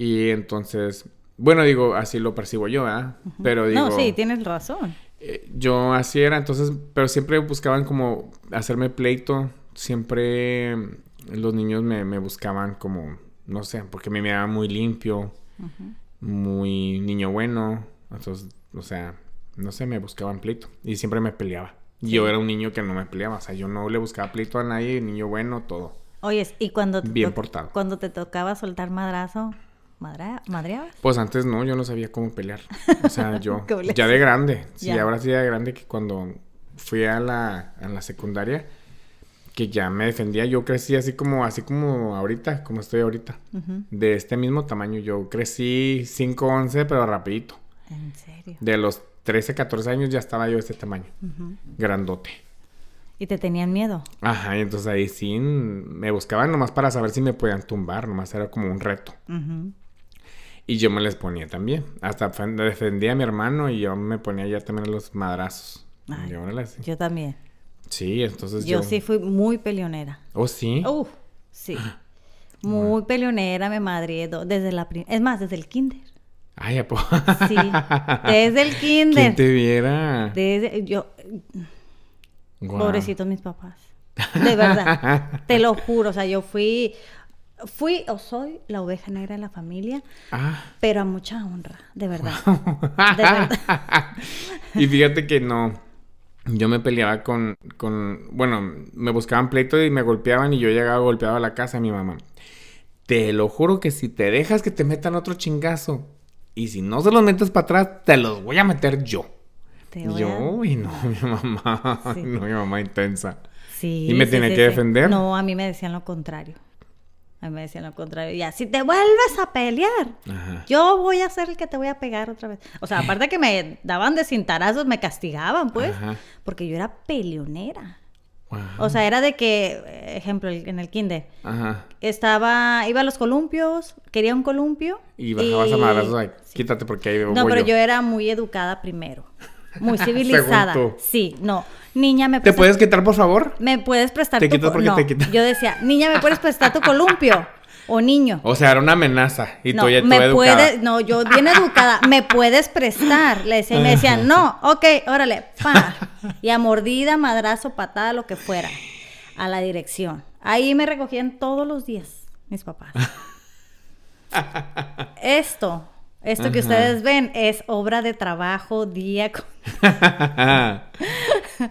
Speaker 2: y entonces, bueno, digo, así lo percibo yo, ¿ah? Pero digo... No, sí,
Speaker 1: tienes razón. Eh,
Speaker 2: yo así era, entonces, pero siempre buscaban como hacerme pleito, siempre los niños me, buscaban como, no sé, porque me miraba muy limpio, muy niño bueno, entonces, o sea, no sé, me buscaban pleito y siempre me peleaba. Yo era un niño que no me peleaba, o sea, yo no le buscaba pleito a nadie, niño bueno, todo.
Speaker 1: Oye, y cuando... Bien portado. Cuando te tocaba soltar madrazo, madre madreabas?
Speaker 2: Pues antes no, yo no sabía cómo pelear. O sea, yo ya de grande. Sí, ahora sí de grande que cuando fui a la, secundaria que ya me defendía, yo crecí así como así como ahorita, como estoy ahorita. De este mismo tamaño yo crecí 11, pero rapidito.
Speaker 1: ¿En serio?
Speaker 2: De los 13, 14 años ya estaba yo de este tamaño. Grandote.
Speaker 1: ¿Y te tenían miedo?
Speaker 2: Ajá, y entonces ahí sí me buscaban nomás para saber si me podían tumbar, nomás era como un reto. Y yo me les ponía también. Hasta defendía a mi hermano y yo me ponía ya también a los madrazos. Yo también. Sí, entonces yo... Yo sí fui
Speaker 1: muy peleonera. ¿Oh, sí? Uf, sí. Ah, muy peleonera, me madrié desde la Es más, desde el kinder.
Speaker 2: Ay, ¿a Sí, desde el kinder. ¿Quién te viera?
Speaker 1: Desde... Yo... Pobrecitos mis papás. De verdad. te lo juro. O sea, yo fui fui o soy la oveja negra de la familia, ah. pero a mucha honra, de verdad.
Speaker 2: y fíjate que no. Yo me peleaba con, bueno, me buscaban pleito y me golpeaban y yo llegaba golpeado a la casa de mi mamá. Te lo juro que si te dejas que te metan otro chingazo y si no se los metes para atrás, te los voy a meter yo. Te y no, mi mamá, no, mi mamá intensa.
Speaker 1: Sí, y me tiene que defender. No, a mí me decían lo contrario. Ay me decían lo contrario. Ya, si te vuelves a pelear, yo voy a ser el que te voy a pegar otra vez. O sea, aparte que me daban de cintarazos, me castigaban, pues, porque yo era peleonera. O sea, era de que, ejemplo, en el kinder, estaba, iba a los columpios, quería un columpio. Y bajabas a madrazos,
Speaker 2: quítate porque ahí voy No, pero yo
Speaker 1: era muy educada primero. Muy civilizada. Sí, no. Niña, ¿me ¿Te puedes
Speaker 2: quitar, por favor?
Speaker 1: ¿Me puedes prestar te quitas porque te quitas. Yo decía, niña, ¿me puedes prestar tu columpio? O niño.
Speaker 2: O sea, era una amenaza. Y no, tú ya me
Speaker 1: No, yo bien educada. ¿Me puedes prestar? Le decía, me decían, no, ok, órale, pa. Y a mordida, madrazo, patada, lo que fuera. A la dirección. Ahí me recogían todos los días mis papás. Esto esto que ustedes ven es obra de trabajo día con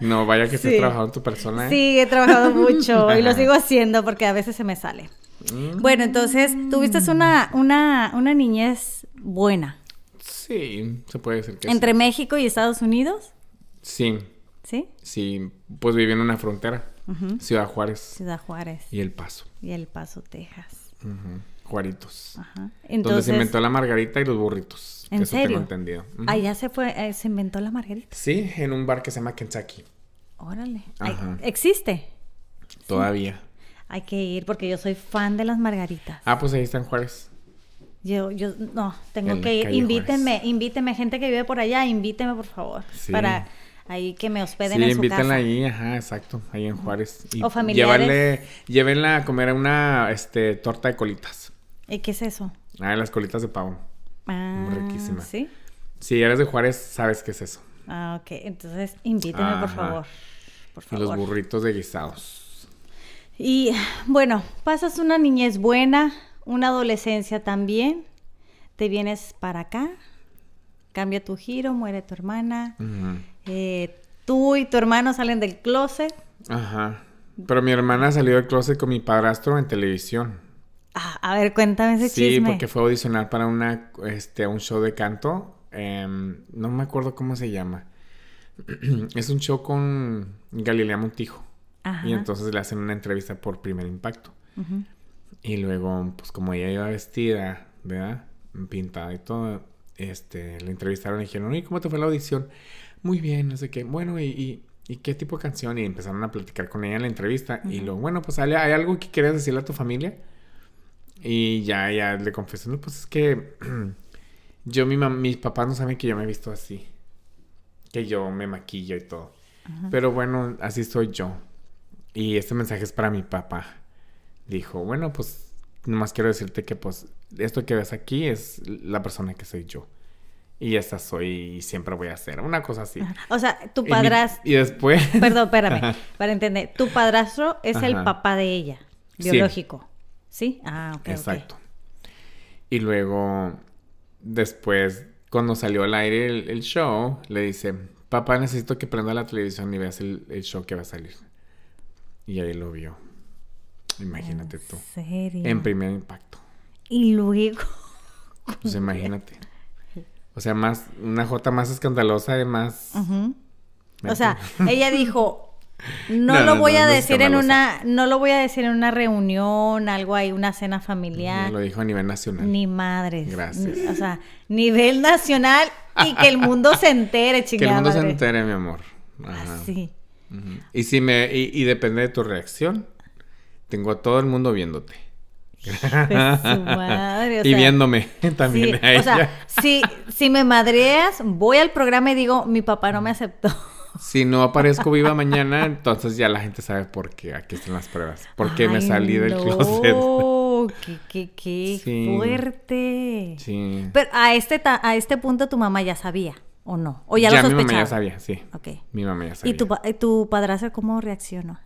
Speaker 2: No, vaya que sí. trabajando en tu persona. ¿eh? Sí,
Speaker 1: he trabajado mucho y lo sigo haciendo porque a veces se me sale. Mm. Bueno, entonces, tuviste una, una, una niñez buena. Sí, se puede decir que ¿Entre México y Estados Unidos? Sí. ¿Sí?
Speaker 2: Sí, pues viví en una frontera. Ciudad Juárez. Ciudad Juárez. Y El Paso.
Speaker 1: Y El Paso, Texas.
Speaker 2: Juaritos. Ajá. Entonces, donde se inventó la margarita y los burritos. ¿En eso Tengo entendido. Allá
Speaker 1: ah, se fue, eh, se inventó la margarita.
Speaker 2: Sí, en un bar que se llama Kentucky.
Speaker 1: Órale. ¿Existe? Todavía. Hay que ir porque yo soy fan de las margaritas.
Speaker 2: Ah, pues ahí está en Juárez.
Speaker 1: Yo, yo, no, tengo que ir. Invítenme, invítenme, gente que vive por allá, invítenme por favor. Para ahí que me hospeden en su casa.
Speaker 2: ahí, ajá, exacto, ahí en Juárez. o familiares. llévenla a comer una este, torta de colitas.
Speaker 1: ¿Y qué es eso?
Speaker 2: Ah, las colitas de pavo.
Speaker 1: Ah, ¿Sí?
Speaker 2: Si eres de Juárez, sabes qué es eso.
Speaker 1: Ah, ok. Entonces, invíteme, por favor.
Speaker 2: Por favor. Los burritos de guisados.
Speaker 1: Y bueno, pasas una niñez buena, una adolescencia también. Te vienes para acá, cambia tu giro, muere tu hermana. Eh, tú y tu hermano salen del closet.
Speaker 2: Ajá. Pero mi hermana salió del closet con mi padrastro en televisión.
Speaker 1: Ah, a ver, cuéntame ese sí, chisme. Sí, porque
Speaker 2: fue audicionar para una, este, un show de canto. Em, no me acuerdo cómo se llama. es un show con Galilea Montijo. Y entonces le hacen una entrevista por primer impacto. Y luego, pues como ella iba vestida, ¿verdad? Pintada y todo, este, le entrevistaron y dijeron, ¿y cómo te fue la audición? Muy bien, no sé qué. Bueno, y, qué tipo de canción? Y empezaron a platicar con ella en la entrevista. Y luego, bueno, pues ¿hay, ¿hay algo que quieras decirle a tu familia? Y ya, ya le confesó, no, pues es que yo, mi mis papás no saben que yo me he visto así. Que yo me maquillo y todo. Pero bueno, así soy yo. Y este mensaje es para mi papá. Dijo, bueno, pues nomás quiero decirte que pues esto que ves aquí es la persona que soy yo. Y esta soy y siempre voy a ser. Una cosa así. O sea, tu padrastro... Y, después... Perdón, espérame.
Speaker 1: Para entender. Tu padrastro es el papá de ella. Biológico. Sí, ah, ok. Exacto.
Speaker 2: Y luego, después, cuando salió al aire el, show, le dice, papá, necesito que prenda la televisión y veas el, show que va a salir. Y ahí lo vio. Imagínate ¿En tú. Serio? En primer impacto.
Speaker 1: Y luego. Pues imagínate.
Speaker 2: O sea, más, una jota más escandalosa y más.
Speaker 1: O sea, ella dijo, no, lo voy a decir en una, no lo voy a decir en una reunión, algo ahí, una cena familiar. Lo
Speaker 2: dijo a nivel nacional.
Speaker 1: Ni madres. Gracias. o sea, nivel nacional y que el mundo se entere, chingada. Que el mundo se
Speaker 2: entere, mi amor. Así. Ah, y si me, y, depende de tu reacción, tengo a todo el mundo viéndote. y viéndome también. O sea,
Speaker 1: si, si me madreas, voy al programa y digo, mi papá no me aceptó
Speaker 2: si no aparezco viva mañana, entonces ya la gente sabe por qué aquí están las pruebas. ¿Por qué me salí del closet.
Speaker 1: qué, qué, fuerte. Sí. Pero a este, a este punto tu mamá ya sabía. ¿O no? ¿O ya, lo sospechaba? mi mamá ya sabía, sí. Ok.
Speaker 2: Mi mamá ya sabía. ¿Y tu,
Speaker 1: tu cómo reaccionó?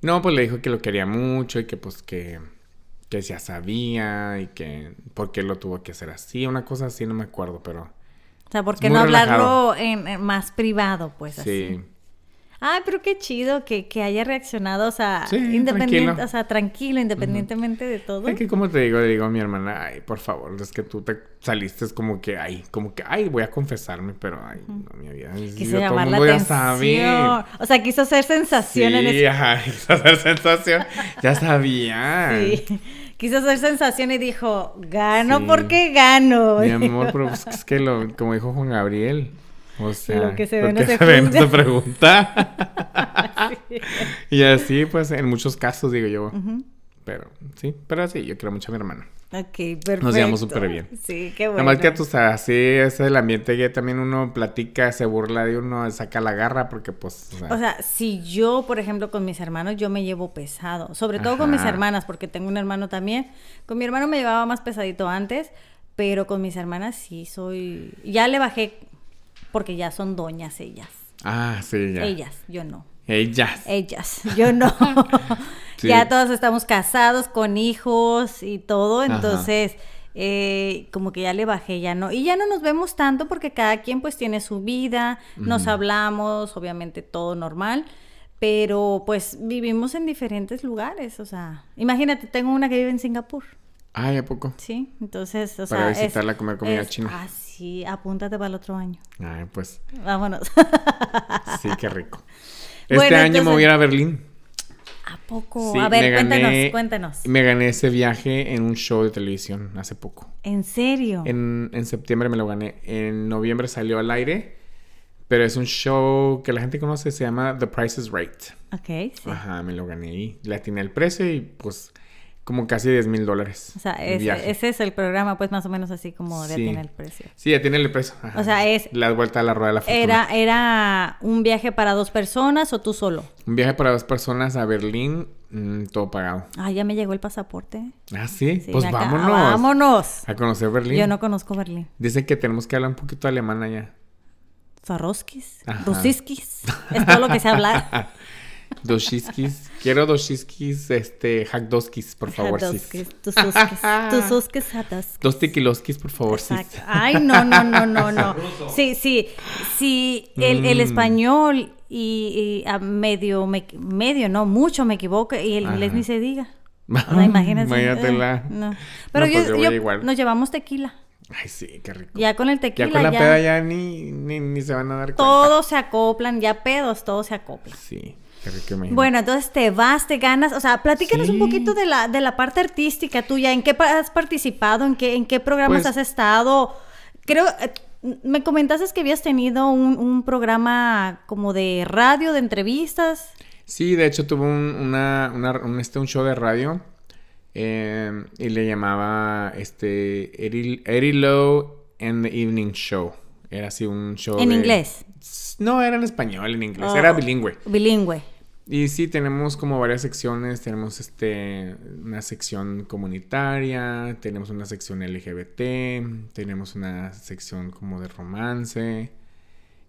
Speaker 2: No, pues le dijo que lo quería mucho y que pues que, que ya sabía y que porque lo tuvo que hacer así, una cosa así, no me acuerdo, pero o sea, ¿por qué no hablarlo
Speaker 1: en, más privado, pues sí. así? Ay, pero qué chido que, haya reaccionado, o sea, independiente, o sea, tranquilo, independientemente de todo. Es que
Speaker 2: como te digo, le digo a mi hermana, ay, por favor, es que tú te saliste como que, ay, como que, ay, voy a confesarme, pero, ay, no, mi vida. Quiso llamar la atención.
Speaker 1: O sea, quiso hacer sensación sí, en
Speaker 2: ajá, quiso hacer sensación. ya sabía.
Speaker 1: Sí quiso hacer sensación y dijo, gano porque gano. Mi amor, pero pues es
Speaker 2: que lo, como dijo Juan Gabriel, o sea, lo se ve, no, se, pregunta. Y así, pues, en muchos casos digo yo, pero sí, pero sí, yo quiero mucho a mi hermano
Speaker 1: Ok, perfecto. Nos llevamos súper bien. Sí, qué bueno. Nada más que tú sabes, pues,
Speaker 2: así es el ambiente que también uno platica, se burla de uno, saca la garra porque pues... O
Speaker 1: sea, si yo, por ejemplo, con mis hermanos, yo me llevo pesado. Sobre todo con mis hermanas, porque tengo un hermano también. Con mi hermano me llevaba más pesadito antes, pero con mis hermanas sí soy... Ya le bajé porque ya son doñas ellas.
Speaker 2: Ah, sí, ya. Ellas, yo no. Ellas.
Speaker 1: Ellas, yo no. Ya todos estamos casados con hijos y todo, entonces... Eh, como que ya le bajé, ya no. Y ya no nos vemos tanto porque cada quien pues tiene su vida, nos hablamos, obviamente todo normal, pero pues vivimos en diferentes lugares, o sea, imagínate, tengo una que vive en Singapur. Ay, ¿a poco? Sí, entonces, o para sea... Para visitarla a comer comida china. Ah, sí, apúntate para el otro año.
Speaker 2: Ay, pues...
Speaker 1: Vámonos. sí,
Speaker 2: qué rico. Este año me voy a Berlín.
Speaker 1: ¿A poco? a ver, cuéntanos, cuéntanos.
Speaker 2: Me gané ese viaje en un show de televisión hace poco.
Speaker 1: ¿En serio?
Speaker 2: En, septiembre me lo gané. En noviembre salió al aire. Pero es un show que la gente conoce, se llama The Price is Right. Ok. Ajá, me lo gané ahí. la atiné el precio y pues como casi 10 mil dólares. O sea, ese,
Speaker 1: es el programa, pues más o menos así como ya tiene el precio.
Speaker 2: Sí, ya tiene el precio. O sea, es... La vuelta a la rueda de la fortuna. Era,
Speaker 1: ¿Era un viaje para dos personas o tú solo?
Speaker 2: Un viaje para dos personas a Berlín, mm, todo pagado.
Speaker 1: Ah, ya me llegó el pasaporte.
Speaker 2: Ah, sí. pues vámonos. vámonos. A conocer Berlín. Yo no conozco Berlín. Dicen que tenemos que hablar un poquito alemán allá.
Speaker 1: Zaroskis, Rusiskis, es todo lo que se habla.
Speaker 2: dos Doshiskis. Quiero dos shiskis este, hackdoskis, por favor, Hackdoskis,
Speaker 1: tus tus hataskis.
Speaker 2: Dos tequiloskis, por favor, sí. Ay, no, no, no, no, no. Sí,
Speaker 1: sí, sí, el, mm. español y, a medio, medio, no, mucho me equivoco y el inglés ni se diga. No, imagínate. Imagínatela. la. Eh, no. Pero yo, pues nos llevamos tequila.
Speaker 2: Ay, sí, qué rico.
Speaker 1: Ya con el tequila. Ya con la peda ya
Speaker 2: ni, ni, ni, se van a dar cuenta.
Speaker 1: Todos se acoplan, ya pedos, todos se acoplan.
Speaker 2: Sí. Bueno,
Speaker 1: entonces te vas, te ganas, o sea, platícanos un poquito de la, de la parte artística tuya, ¿en qué has participado? ¿En qué, en qué programas pues has estado? Creo, eh, me comentaste que habías tenido un, programa como de radio, de entrevistas.
Speaker 2: Sí, de hecho tuve un, este, un show de radio eh, y le llamaba este Eddie, Lowe and the Evening Show. Era así un show. ¿En inglés? No, era en español, en inglés. era oh, bilingüe. Bilingüe. Y sí, tenemos como varias secciones. Tenemos este, una sección comunitaria, tenemos una sección LGBT, tenemos una sección como de romance.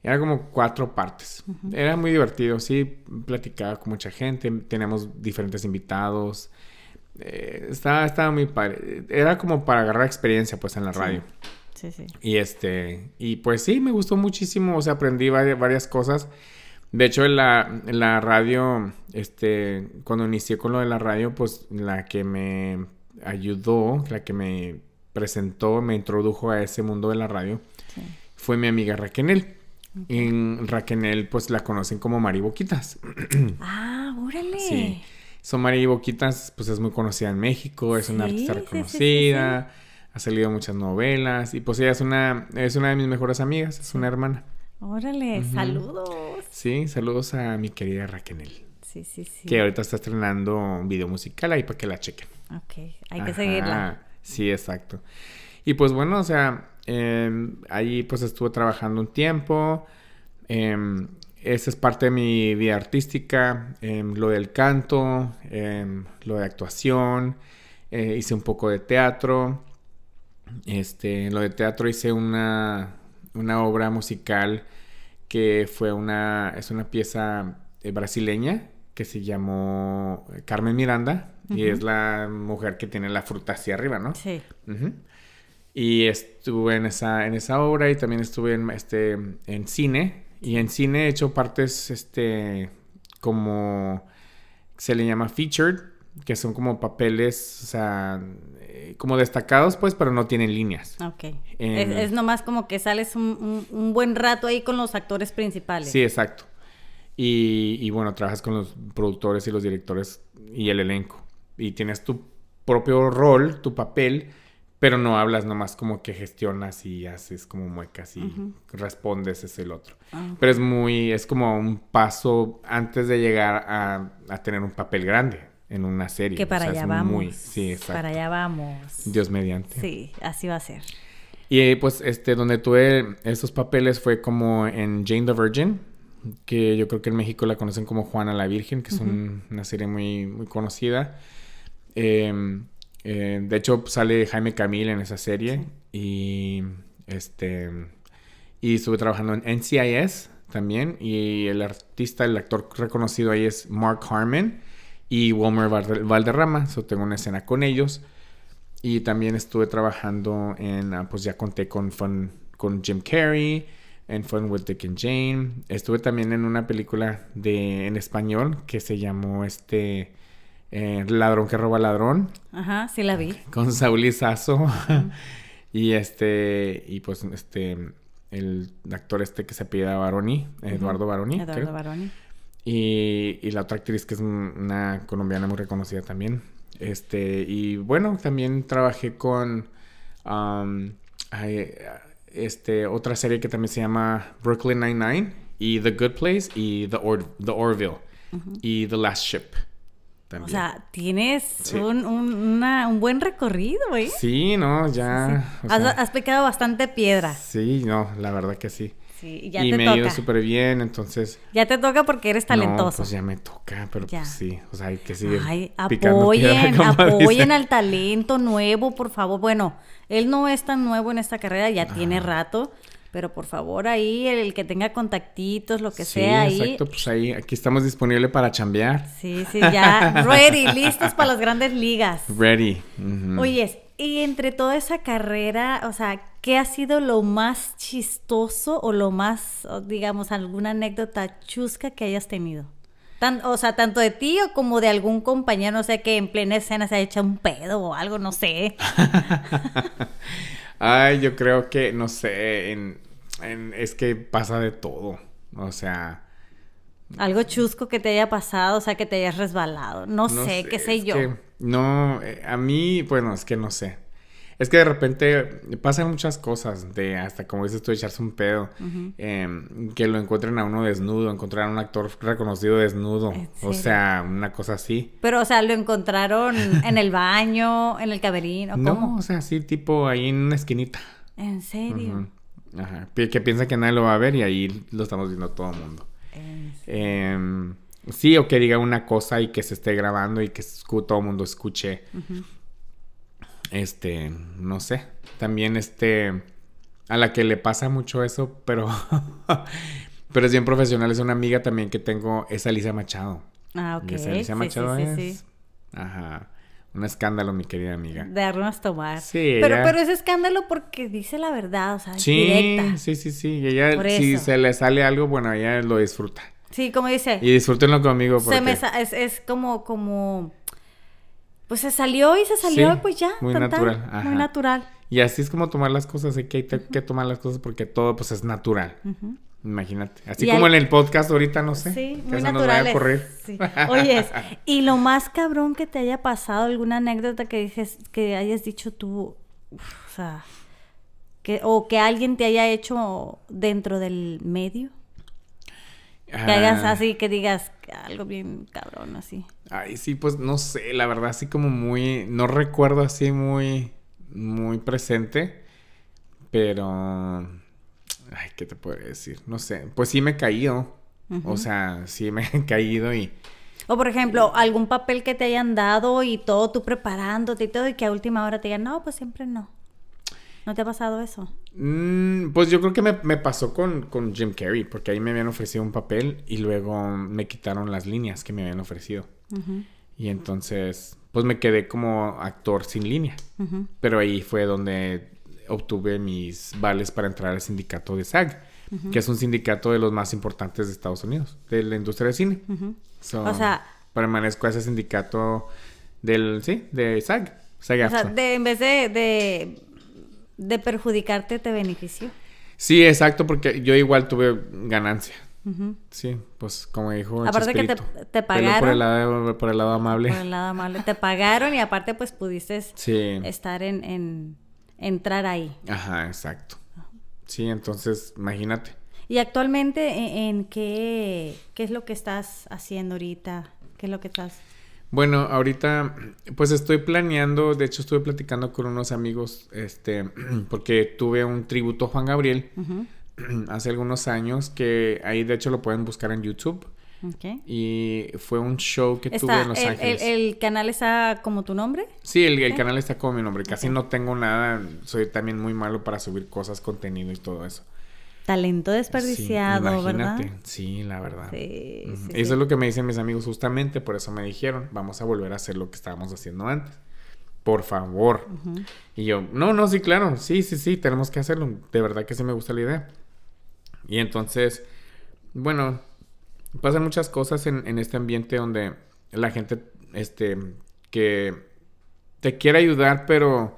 Speaker 2: Era como cuatro partes. Era muy divertido, sí. Platicaba con mucha gente, tenemos diferentes invitados. Eh, estaba, estaba muy Era como para agarrar experiencia, pues, en la radio. Sí, sí. Y este, y pues sí, me gustó muchísimo. O sea, aprendí varias cosas. De hecho, la, radio, este, cuando inicié con lo de la radio, pues la que me ayudó, la que me presentó, me introdujo a ese mundo de la radio, fue mi amiga Raquenel. En Raquenel, pues la conocen como Mari Boquitas.
Speaker 1: ah, órale. Sí.
Speaker 2: son Mari Boquitas, pues es muy conocida en México, es una artista reconocida, ha salido muchas novelas y pues ella es una, es una de mis mejores amigas, es una hermana.
Speaker 1: Órale, saludos.
Speaker 2: Sí, saludos a mi querida Raquel.
Speaker 1: Sí, sí, sí. Que ahorita
Speaker 2: está estrenando un video musical ahí para que la chequen.
Speaker 1: Ok, hay que seguirla.
Speaker 2: Sí, exacto. Y pues bueno, o sea, em, ahí pues estuve trabajando un tiempo. Em, esa es parte de mi vida artística, em, lo del canto, lo de actuación, eh, hice un poco de teatro. Este, lo de teatro hice una, una obra musical que fue una, es una pieza eh, brasileña que se llamó eh, Carmen Miranda y es la mujer que tiene la fruta hacia arriba, ¿no? Sí. Y estuve en esa, en esa obra y también estuve en, este, en cine y en cine he hecho partes este, como se le llama featured, que son como papeles, o sea, eh, como destacados, pues, pero no tienen líneas. Ok. es,
Speaker 1: nomás como que sales un, buen rato ahí con los actores principales. Sí,
Speaker 2: exacto. Y, bueno, trabajas con los productores y los directores y el elenco. Y tienes tu propio rol, tu papel, pero no hablas nomás como que gestionas y haces como muecas y respondes es el otro. Ah, pero es muy, es como un paso antes de llegar a, a tener un papel grande en una serie. Que para allá vamos. Muy... Para allá vamos. Dios mediante.
Speaker 1: Sí, así va a ser.
Speaker 2: Y eh, pues este, donde tuve esos papeles fue como en Jane the Virgin, que yo creo que en México la conocen como Juana la Virgen, que es una serie muy, muy conocida. Em, eh, de hecho, sale Jaime Camil en esa serie. Y este. Y estuve trabajando en NCIS también. Y el artista, el actor reconocido ahí es Mark Harmon y Wilmer Valderrama. So, tengo una escena con ellos. Y también estuve trabajando en, ah, pues ya conté con, con Jim Carrey, en Fun with Dick and Jane. Estuve también en una película de, en español que se llamó este eh, Ladrón que roba ladrón.
Speaker 1: Ajá, sí la vi.
Speaker 2: Con Saúl Izazo. y este, y pues este, el actor este que se a Baroni, Eduardo Baroni. Eduardo Baroni. Y, la otra actriz que es una colombiana muy reconocida también. Este, y bueno, también trabajé con um, este, otra serie que también se llama Brooklyn Nine-Nine y The Good Place y The, The Orville y The Last Ship. O sea,
Speaker 1: tienes un, un, buen recorrido, ¿eh?
Speaker 2: Sí, no, ya. Has, sea,
Speaker 1: has, pecado bastante piedra.
Speaker 2: Sí, no, la verdad que sí y ya me ha ido súper bien, entonces.
Speaker 1: Ya te toca porque eres talentoso. pues ya
Speaker 2: me toca, pero pues sí, o sea, hay que seguir. Ay, apoyen, apoyen al
Speaker 1: talento nuevo, por favor. Bueno, él no es tan nuevo en esta carrera, ya tiene ah. rato. Pero por favor, ahí el que tenga contactitos, lo que sea ahí. Exacto,
Speaker 2: pues ahí, aquí estamos disponibles para chambear. Sí,
Speaker 1: sí, ya. Ready, listos para las grandes ligas. Ready. Oye, y entre toda esa carrera, o sea, ¿qué ha sido lo más chistoso o lo más, digamos, alguna anécdota chusca que hayas tenido? o sea, tanto de ti o como de algún compañero, no sé, que en plena escena se ha hecho un pedo o algo, no sé.
Speaker 2: Ay, yo creo que, no sé, es que pasa de todo. O sea,
Speaker 1: algo chusco que te haya pasado, o sea, que te hayas resbalado. No, sé, qué sé yo.
Speaker 2: no, eh, a mí, bueno, es que no sé. Es que de repente pasan muchas cosas, de hasta como dices tú, echarse un pedo, em, que lo encuentren a uno desnudo, encontrar a un actor reconocido desnudo, o sea, una cosa así.
Speaker 1: Pero, o sea, lo encontraron en el baño, en el camerino, ¿cómo? No,
Speaker 2: o sea, sí, tipo ahí en una esquinita.
Speaker 1: ¿En serio?
Speaker 2: Ajá, que piensa que nadie lo va a ver y ahí lo estamos viendo todo el mundo. Eh, sí, o que diga una cosa y que se esté grabando y que todo el mundo escuche. Este, no sé. También este, a la que le pasa mucho eso, pero, pero es bien profesional, es una amiga también que tengo, es Alicia Machado. Ah, ok. Ajá. Un escándalo, mi querida amiga.
Speaker 1: Darnos tomar. Sí. Pero, pero es escándalo porque dice la verdad, o sea, sí,
Speaker 2: directa. Sí, sí, sí. Y ella, si se le sale algo, bueno, ella lo disfruta.
Speaker 1: Sí, como dice. Y
Speaker 2: disfrútenlo conmigo. Porque... Se me
Speaker 1: es, es, como, como. Pues se salió y se salió pues ya. Muy natural. muy natural.
Speaker 2: Y así es como tomar las cosas. Hay que, hay que tomar las cosas porque todo pues es natural. Imagínate. Así como en el podcast ahorita, no sé. Sí, muy eso nos vaya a correr. Oye,
Speaker 1: y lo más cabrón que te haya pasado, alguna anécdota que dices que hayas dicho tú, o sea, o que alguien te haya hecho dentro del medio. Que hagas así, que digas algo bien cabrón, así.
Speaker 2: Ay, sí, pues no sé, la verdad, así como muy. No recuerdo así muy. Muy presente. Pero. Ay, ¿qué te puedo decir? No sé. Pues sí me he caído. O sea, sí me he caído y.
Speaker 1: O por ejemplo, algún papel que te hayan dado y todo tú preparándote y todo, y que a última hora te digan, no, pues siempre no. ¿No te ha pasado eso?
Speaker 2: Mm, pues yo creo que me, pasó con, Jim Carrey, porque ahí me habían ofrecido un papel y luego me quitaron las líneas que me habían ofrecido. Y entonces, pues me quedé como actor sin línea. Pero ahí fue donde obtuve mis vales para entrar al sindicato de SAG, que es un sindicato de los más importantes de Estados Unidos, de la industria de cine. o sea, permanezco a ese sindicato del, sí, de SAG. o sea,
Speaker 1: en vez de de perjudicarte te benefició.
Speaker 2: Sí, exacto, porque yo igual tuve ganancia. Sí, pues como dijo. Aparte que te, pagaron. Por el, lado, amable. Por el
Speaker 1: lado amable. Te pagaron y aparte pues pudiste estar en, entrar ahí.
Speaker 2: Ajá, exacto. Sí, entonces imagínate.
Speaker 1: ¿Y actualmente e, en, qué, qué es lo que estás haciendo ahorita? ¿Qué es lo que estás?
Speaker 2: Bueno, ahorita pues estoy planeando, de hecho estuve platicando con unos amigos, este, porque tuve un tributo a Juan Gabriel hace algunos años, que ahí de hecho lo pueden buscar en YouTube. Y fue un show que tuve en Los Ángeles.
Speaker 1: El, canal está como tu nombre?
Speaker 2: Sí, el, canal está como mi nombre. Casi no tengo nada. Soy también muy malo para subir cosas, contenido y todo eso
Speaker 1: talento desperdiciado, ¿verdad? Sí, la verdad. eso es
Speaker 2: lo que me dicen mis amigos justamente, por eso me dijeron, vamos a volver a hacer lo que estábamos haciendo antes. Por favor. Y yo, no, no, sí, claro, sí, sí, sí, tenemos que hacerlo. De verdad que sí me gusta la idea. Y entonces, bueno, pasan muchas cosas en, en este ambiente donde la gente, este, que te quiere ayudar, pero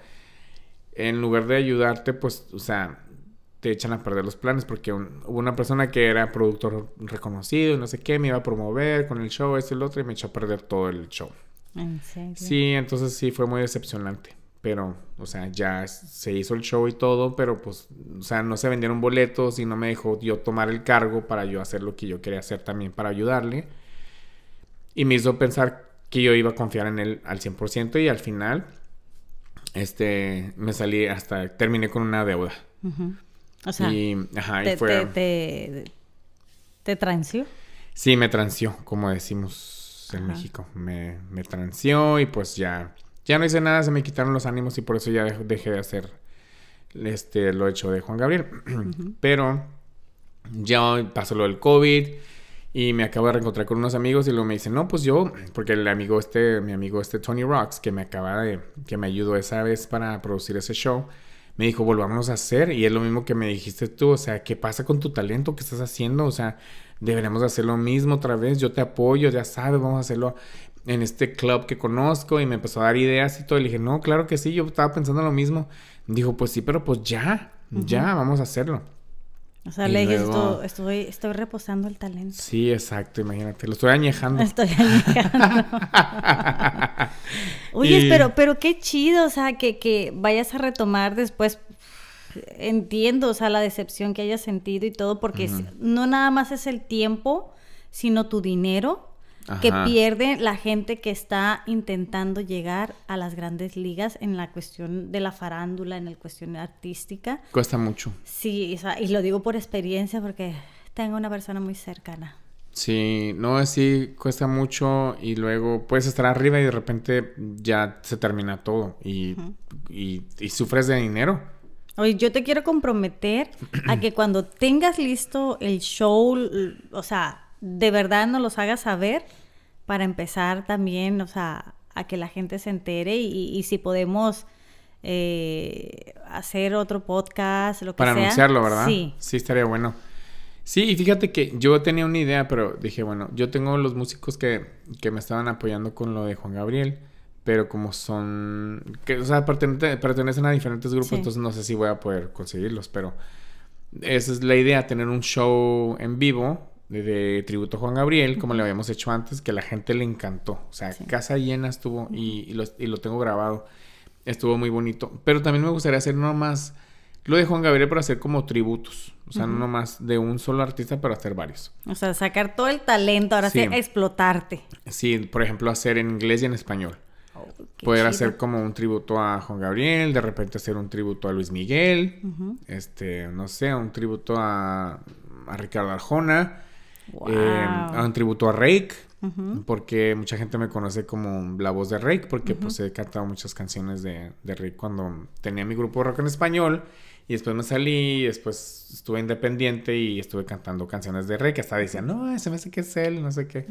Speaker 2: en lugar de ayudarte, pues, o sea, te echan a perder los planes porque hubo una persona que era productor reconocido, no sé qué, me iba a promover con el show, este, el otro, y me echó a perder todo el show. Sí, entonces sí fue muy decepcionante. Pero, o sea, ya se hizo el show y todo, pero pues, o sea, no se vendieron boletos y no me dejó yo tomar el cargo para yo hacer lo que yo quería hacer también para ayudarle. Y me hizo pensar que yo iba a confiar en él al 100% y al final, este, me salí hasta, terminé con una deuda.
Speaker 1: O sea, te, y transió.
Speaker 2: Sí, me transió, como decimos en México. Me, me transió y pues ya, ya no hice nada, se me quitaron los ánimos y por eso ya dejé, de hacer este, lo hecho de Juan Gabriel. Pero ya pasó lo del COVID y me acabo de reencontrar con unos amigos y luego me dicen, no, pues yo, porque el amigo este, mi amigo este Tony Rocks, que me acaba de, que me ayudó esa vez para producir ese show, me dijo, volvámonos a hacer. Y es lo mismo que me dijiste tú, o sea, ¿qué pasa con tu talento? ¿Qué estás haciendo? O sea, deberemos hacer lo mismo otra vez. Yo te apoyo, ya sabes, vamos a hacerlo en este club que conozco. Y me empezó a dar ideas y todo. Y le dije, no, claro que sí, yo estaba pensando lo mismo. Dijo, pues sí, pero pues ya, ya, vamos a hacerlo. O sea, le dije,
Speaker 1: estoy, estoy, reposando el talento.
Speaker 2: Sí, exacto, imagínate, lo estoy
Speaker 1: añejando. Estoy añejando. Oye, pero, pero qué chido, o sea, que, que vayas a retomar después. Entiendo, o sea, la decepción que hayas sentido y todo, porque no nada más es el tiempo, sino tu dinero que pierde la gente que está intentando llegar a las grandes ligas en la cuestión de la farándula, en la cuestión artística.
Speaker 2: Cuesta mucho.
Speaker 1: Sí, y lo digo por experiencia porque tengo una persona muy cercana.
Speaker 2: Sí, no, sí, cuesta mucho y luego puedes estar arriba y de repente ya se termina todo y, y sufres de dinero.
Speaker 1: Oye, yo te quiero comprometer a que cuando tengas listo el show, o sea, de verdad no los haga saber para empezar también, o sea, a que la gente se entere y, si podemos eh, hacer otro podcast, lo que para sea. Para anunciarlo, ¿verdad? Sí.
Speaker 2: Sí, estaría bueno. Sí, y fíjate que yo tenía una idea, pero dije, bueno, yo tengo los músicos que, que me estaban apoyando con lo de Juan Gabriel, pero como son, que, o sea, pertenecen, a diferentes grupos, entonces no sé si voy a poder conseguirlos, pero esa es la idea, tener un show en vivo de, tributo a Juan Gabriel, como le habíamos hecho antes, que a la gente le encantó. O sea, casa llena estuvo y, lo, y, lo, tengo grabado. Estuvo muy bonito. Pero también me gustaría hacer más... lo de Juan Gabriel para hacer como tributos. O sea, no más de un solo artista, pero hacer varios.
Speaker 1: O sea, sacar todo el talento, ahora sí, explotarte.
Speaker 2: Sí, por ejemplo, hacer en inglés y en español.
Speaker 1: Oh, Poder hacer
Speaker 2: como un tributo a Juan Gabriel, de repente hacer un tributo a Luis Miguel, este, no sé, un tributo a, a Ricardo Arjona un em, tributo a Rake, porque mucha gente me conoce como la voz de Rake, porque pues he cantado muchas canciones de, de Rake cuando tenía mi grupo rock en español. Y después me salí, después estuve independiente y estuve cantando canciones de Rake que hasta decían, no, ese me hace que es él, no sé qué.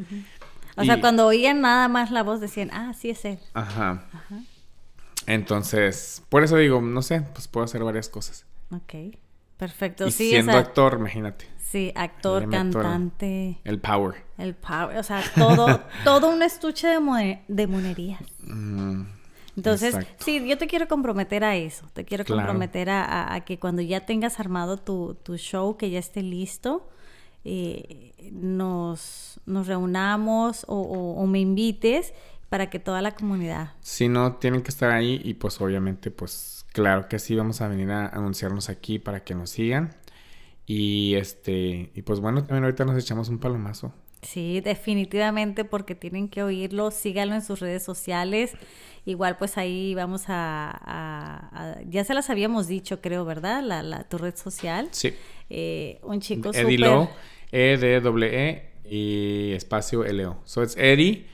Speaker 2: O sea, cuando
Speaker 1: oían nada más la voz decían, ah, sí es él.
Speaker 2: Ajá. Entonces, por eso digo, no sé, pues puedo hacer varias cosas.
Speaker 1: Ok, perfecto. Y siendo actor, imagínate. Sí, actor, cantante. el power. El power, o sea, todo, todo un estuche de, monerías. Mm, Entonces, sí, yo te quiero comprometer a eso, te quiero comprometer a, que cuando ya tengas armado tu, show, que ya esté listo, eh, nos, nos, reunamos o, me invites para que toda la comunidad.
Speaker 2: Si no, tienen que estar ahí y pues obviamente pues claro que sí, vamos a venir a anunciarnos aquí para que nos sigan. Y este, y pues bueno, también ahorita nos echamos un palomazo.
Speaker 1: Sí, definitivamente porque tienen que oírlo, síganlo en sus redes sociales. Igual pues ahí vamos a, ya se las habíamos dicho, creo, ¿verdad? La, tu red social. Sí. Eh, un chico Edilo,
Speaker 2: E D W E y espacio l-o So es Eddie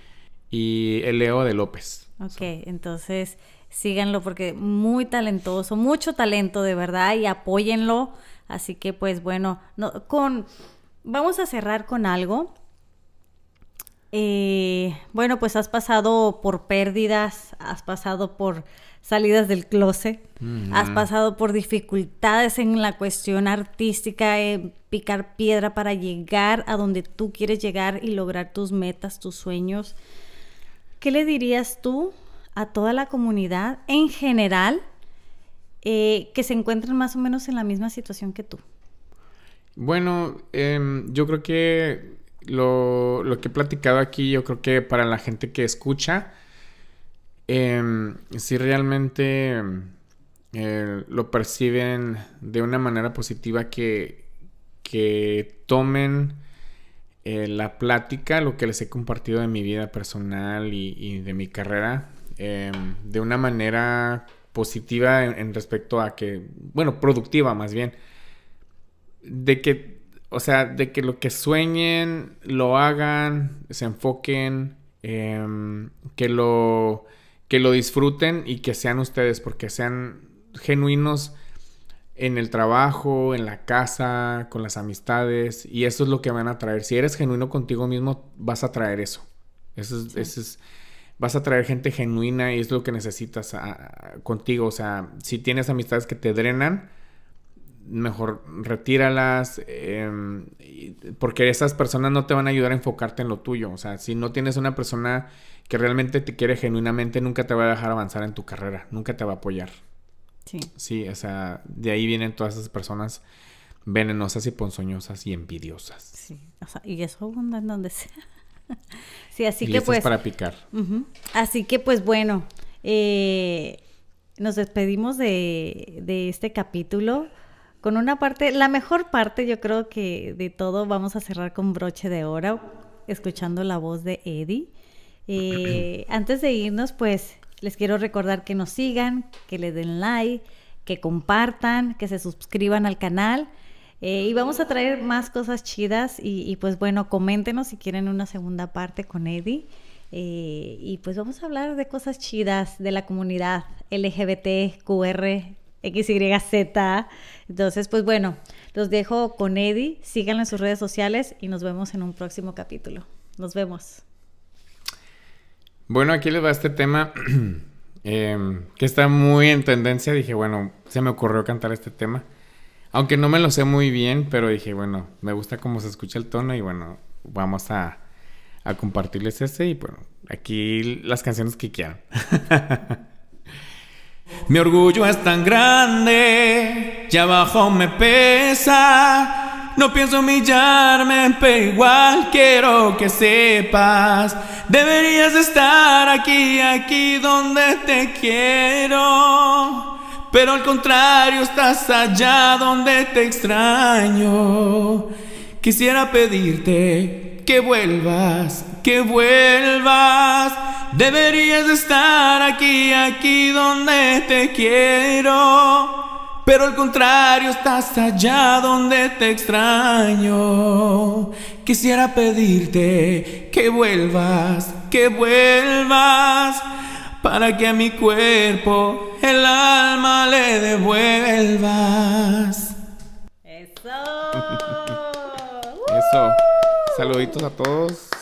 Speaker 2: y l-o de López.
Speaker 1: Ok, entonces síganlo porque muy talentoso, mucho talento de verdad y apóyenlo. Así que pues bueno, con, vamos a cerrar con algo. Eh, bueno, pues has pasado por pérdidas, has pasado por salidas del closet, has pasado por dificultades en la cuestión artística, eh, picar piedra para llegar a donde tú quieres llegar y lograr tus metas, tus sueños. ¿Qué le dirías tú a toda la comunidad en general eh, que se encuentran más o menos en la misma situación que tú?
Speaker 2: Bueno, em, yo creo que lo, que he platicado aquí, yo creo que para la gente que escucha, em, si realmente em, eh, lo perciben de una manera positiva, que, tomen eh, la plática, lo que les he compartido de mi vida personal y, y de mi carrera, de una manera positiva en, respecto a que, bueno, productiva más bien, de que, o sea, de que lo que sueñen, lo hagan, se enfoquen, em, que, lo, que lo disfruten y que sean ustedes, porque sean genuinos en el trabajo, en la casa, con las amistades, y eso es lo que van a traer. Si eres genuino contigo mismo, vas a traer eso. Eso es, eso es vas a traer gente genuina y es lo que necesitas ah, ah, contigo. O sea, si tienes amistades que te drenan, mejor retíralas, em, porque esas personas no te van a ayudar a enfocarte en lo tuyo. O sea, si no tienes una persona que realmente te quiere genuinamente, nunca te va a dejar avanzar en tu carrera, nunca te va a apoyar. Sí. Sí, o sea, de ahí vienen todas esas personas venenosas y ponzoñosas y
Speaker 1: envidiosas. Sí, o sea, y eso abunda en donde sea. sí, así que pues... para picar. Así que pues bueno, eh, nos despedimos de, este capítulo con una parte, la mejor parte yo creo que de todo, vamos a cerrar con broche de oro, escuchando la voz de Eddie. Eh, antes de irnos, pues les quiero recordar que nos sigan, que le den like, que compartan, que se suscriban al canal. Eh, y vamos a traer más cosas chidas y, pues bueno, coméntenos si quieren una segunda parte con Eddie. Eh, y pues vamos a hablar de cosas chidas de la comunidad LGBT, QR, XYZ. Entonces, pues bueno, los dejo con Eddie, síganlo en sus redes sociales y nos vemos en un próximo capítulo. Nos vemos.
Speaker 2: Bueno, aquí les va este tema em, que está muy en tendencia. Dije, bueno, se me ocurrió cantar este tema. Aunque no me lo sé muy bien, pero dije, bueno, me gusta cómo se escucha el tono y bueno, vamos a, compartirles ese y bueno, aquí las canciones que quieran. Mi orgullo es tan grande, ya abajo me pesa. No pienso humillarme, pero igual quiero que sepas. Deberías estar aquí, aquí donde te quiero pero al contrario estás allá donde te extraño. Quisiera pedirte que vuelvas, que vuelvas. Deberías estar aquí, aquí donde te quiero. Pero al contrario, estás allá donde te extraño. Quisiera pedirte que vuelvas, que vuelvas para que a mi cuerpo el alma le devuelvas.
Speaker 1: Eso. Eso. Saluditos a todos.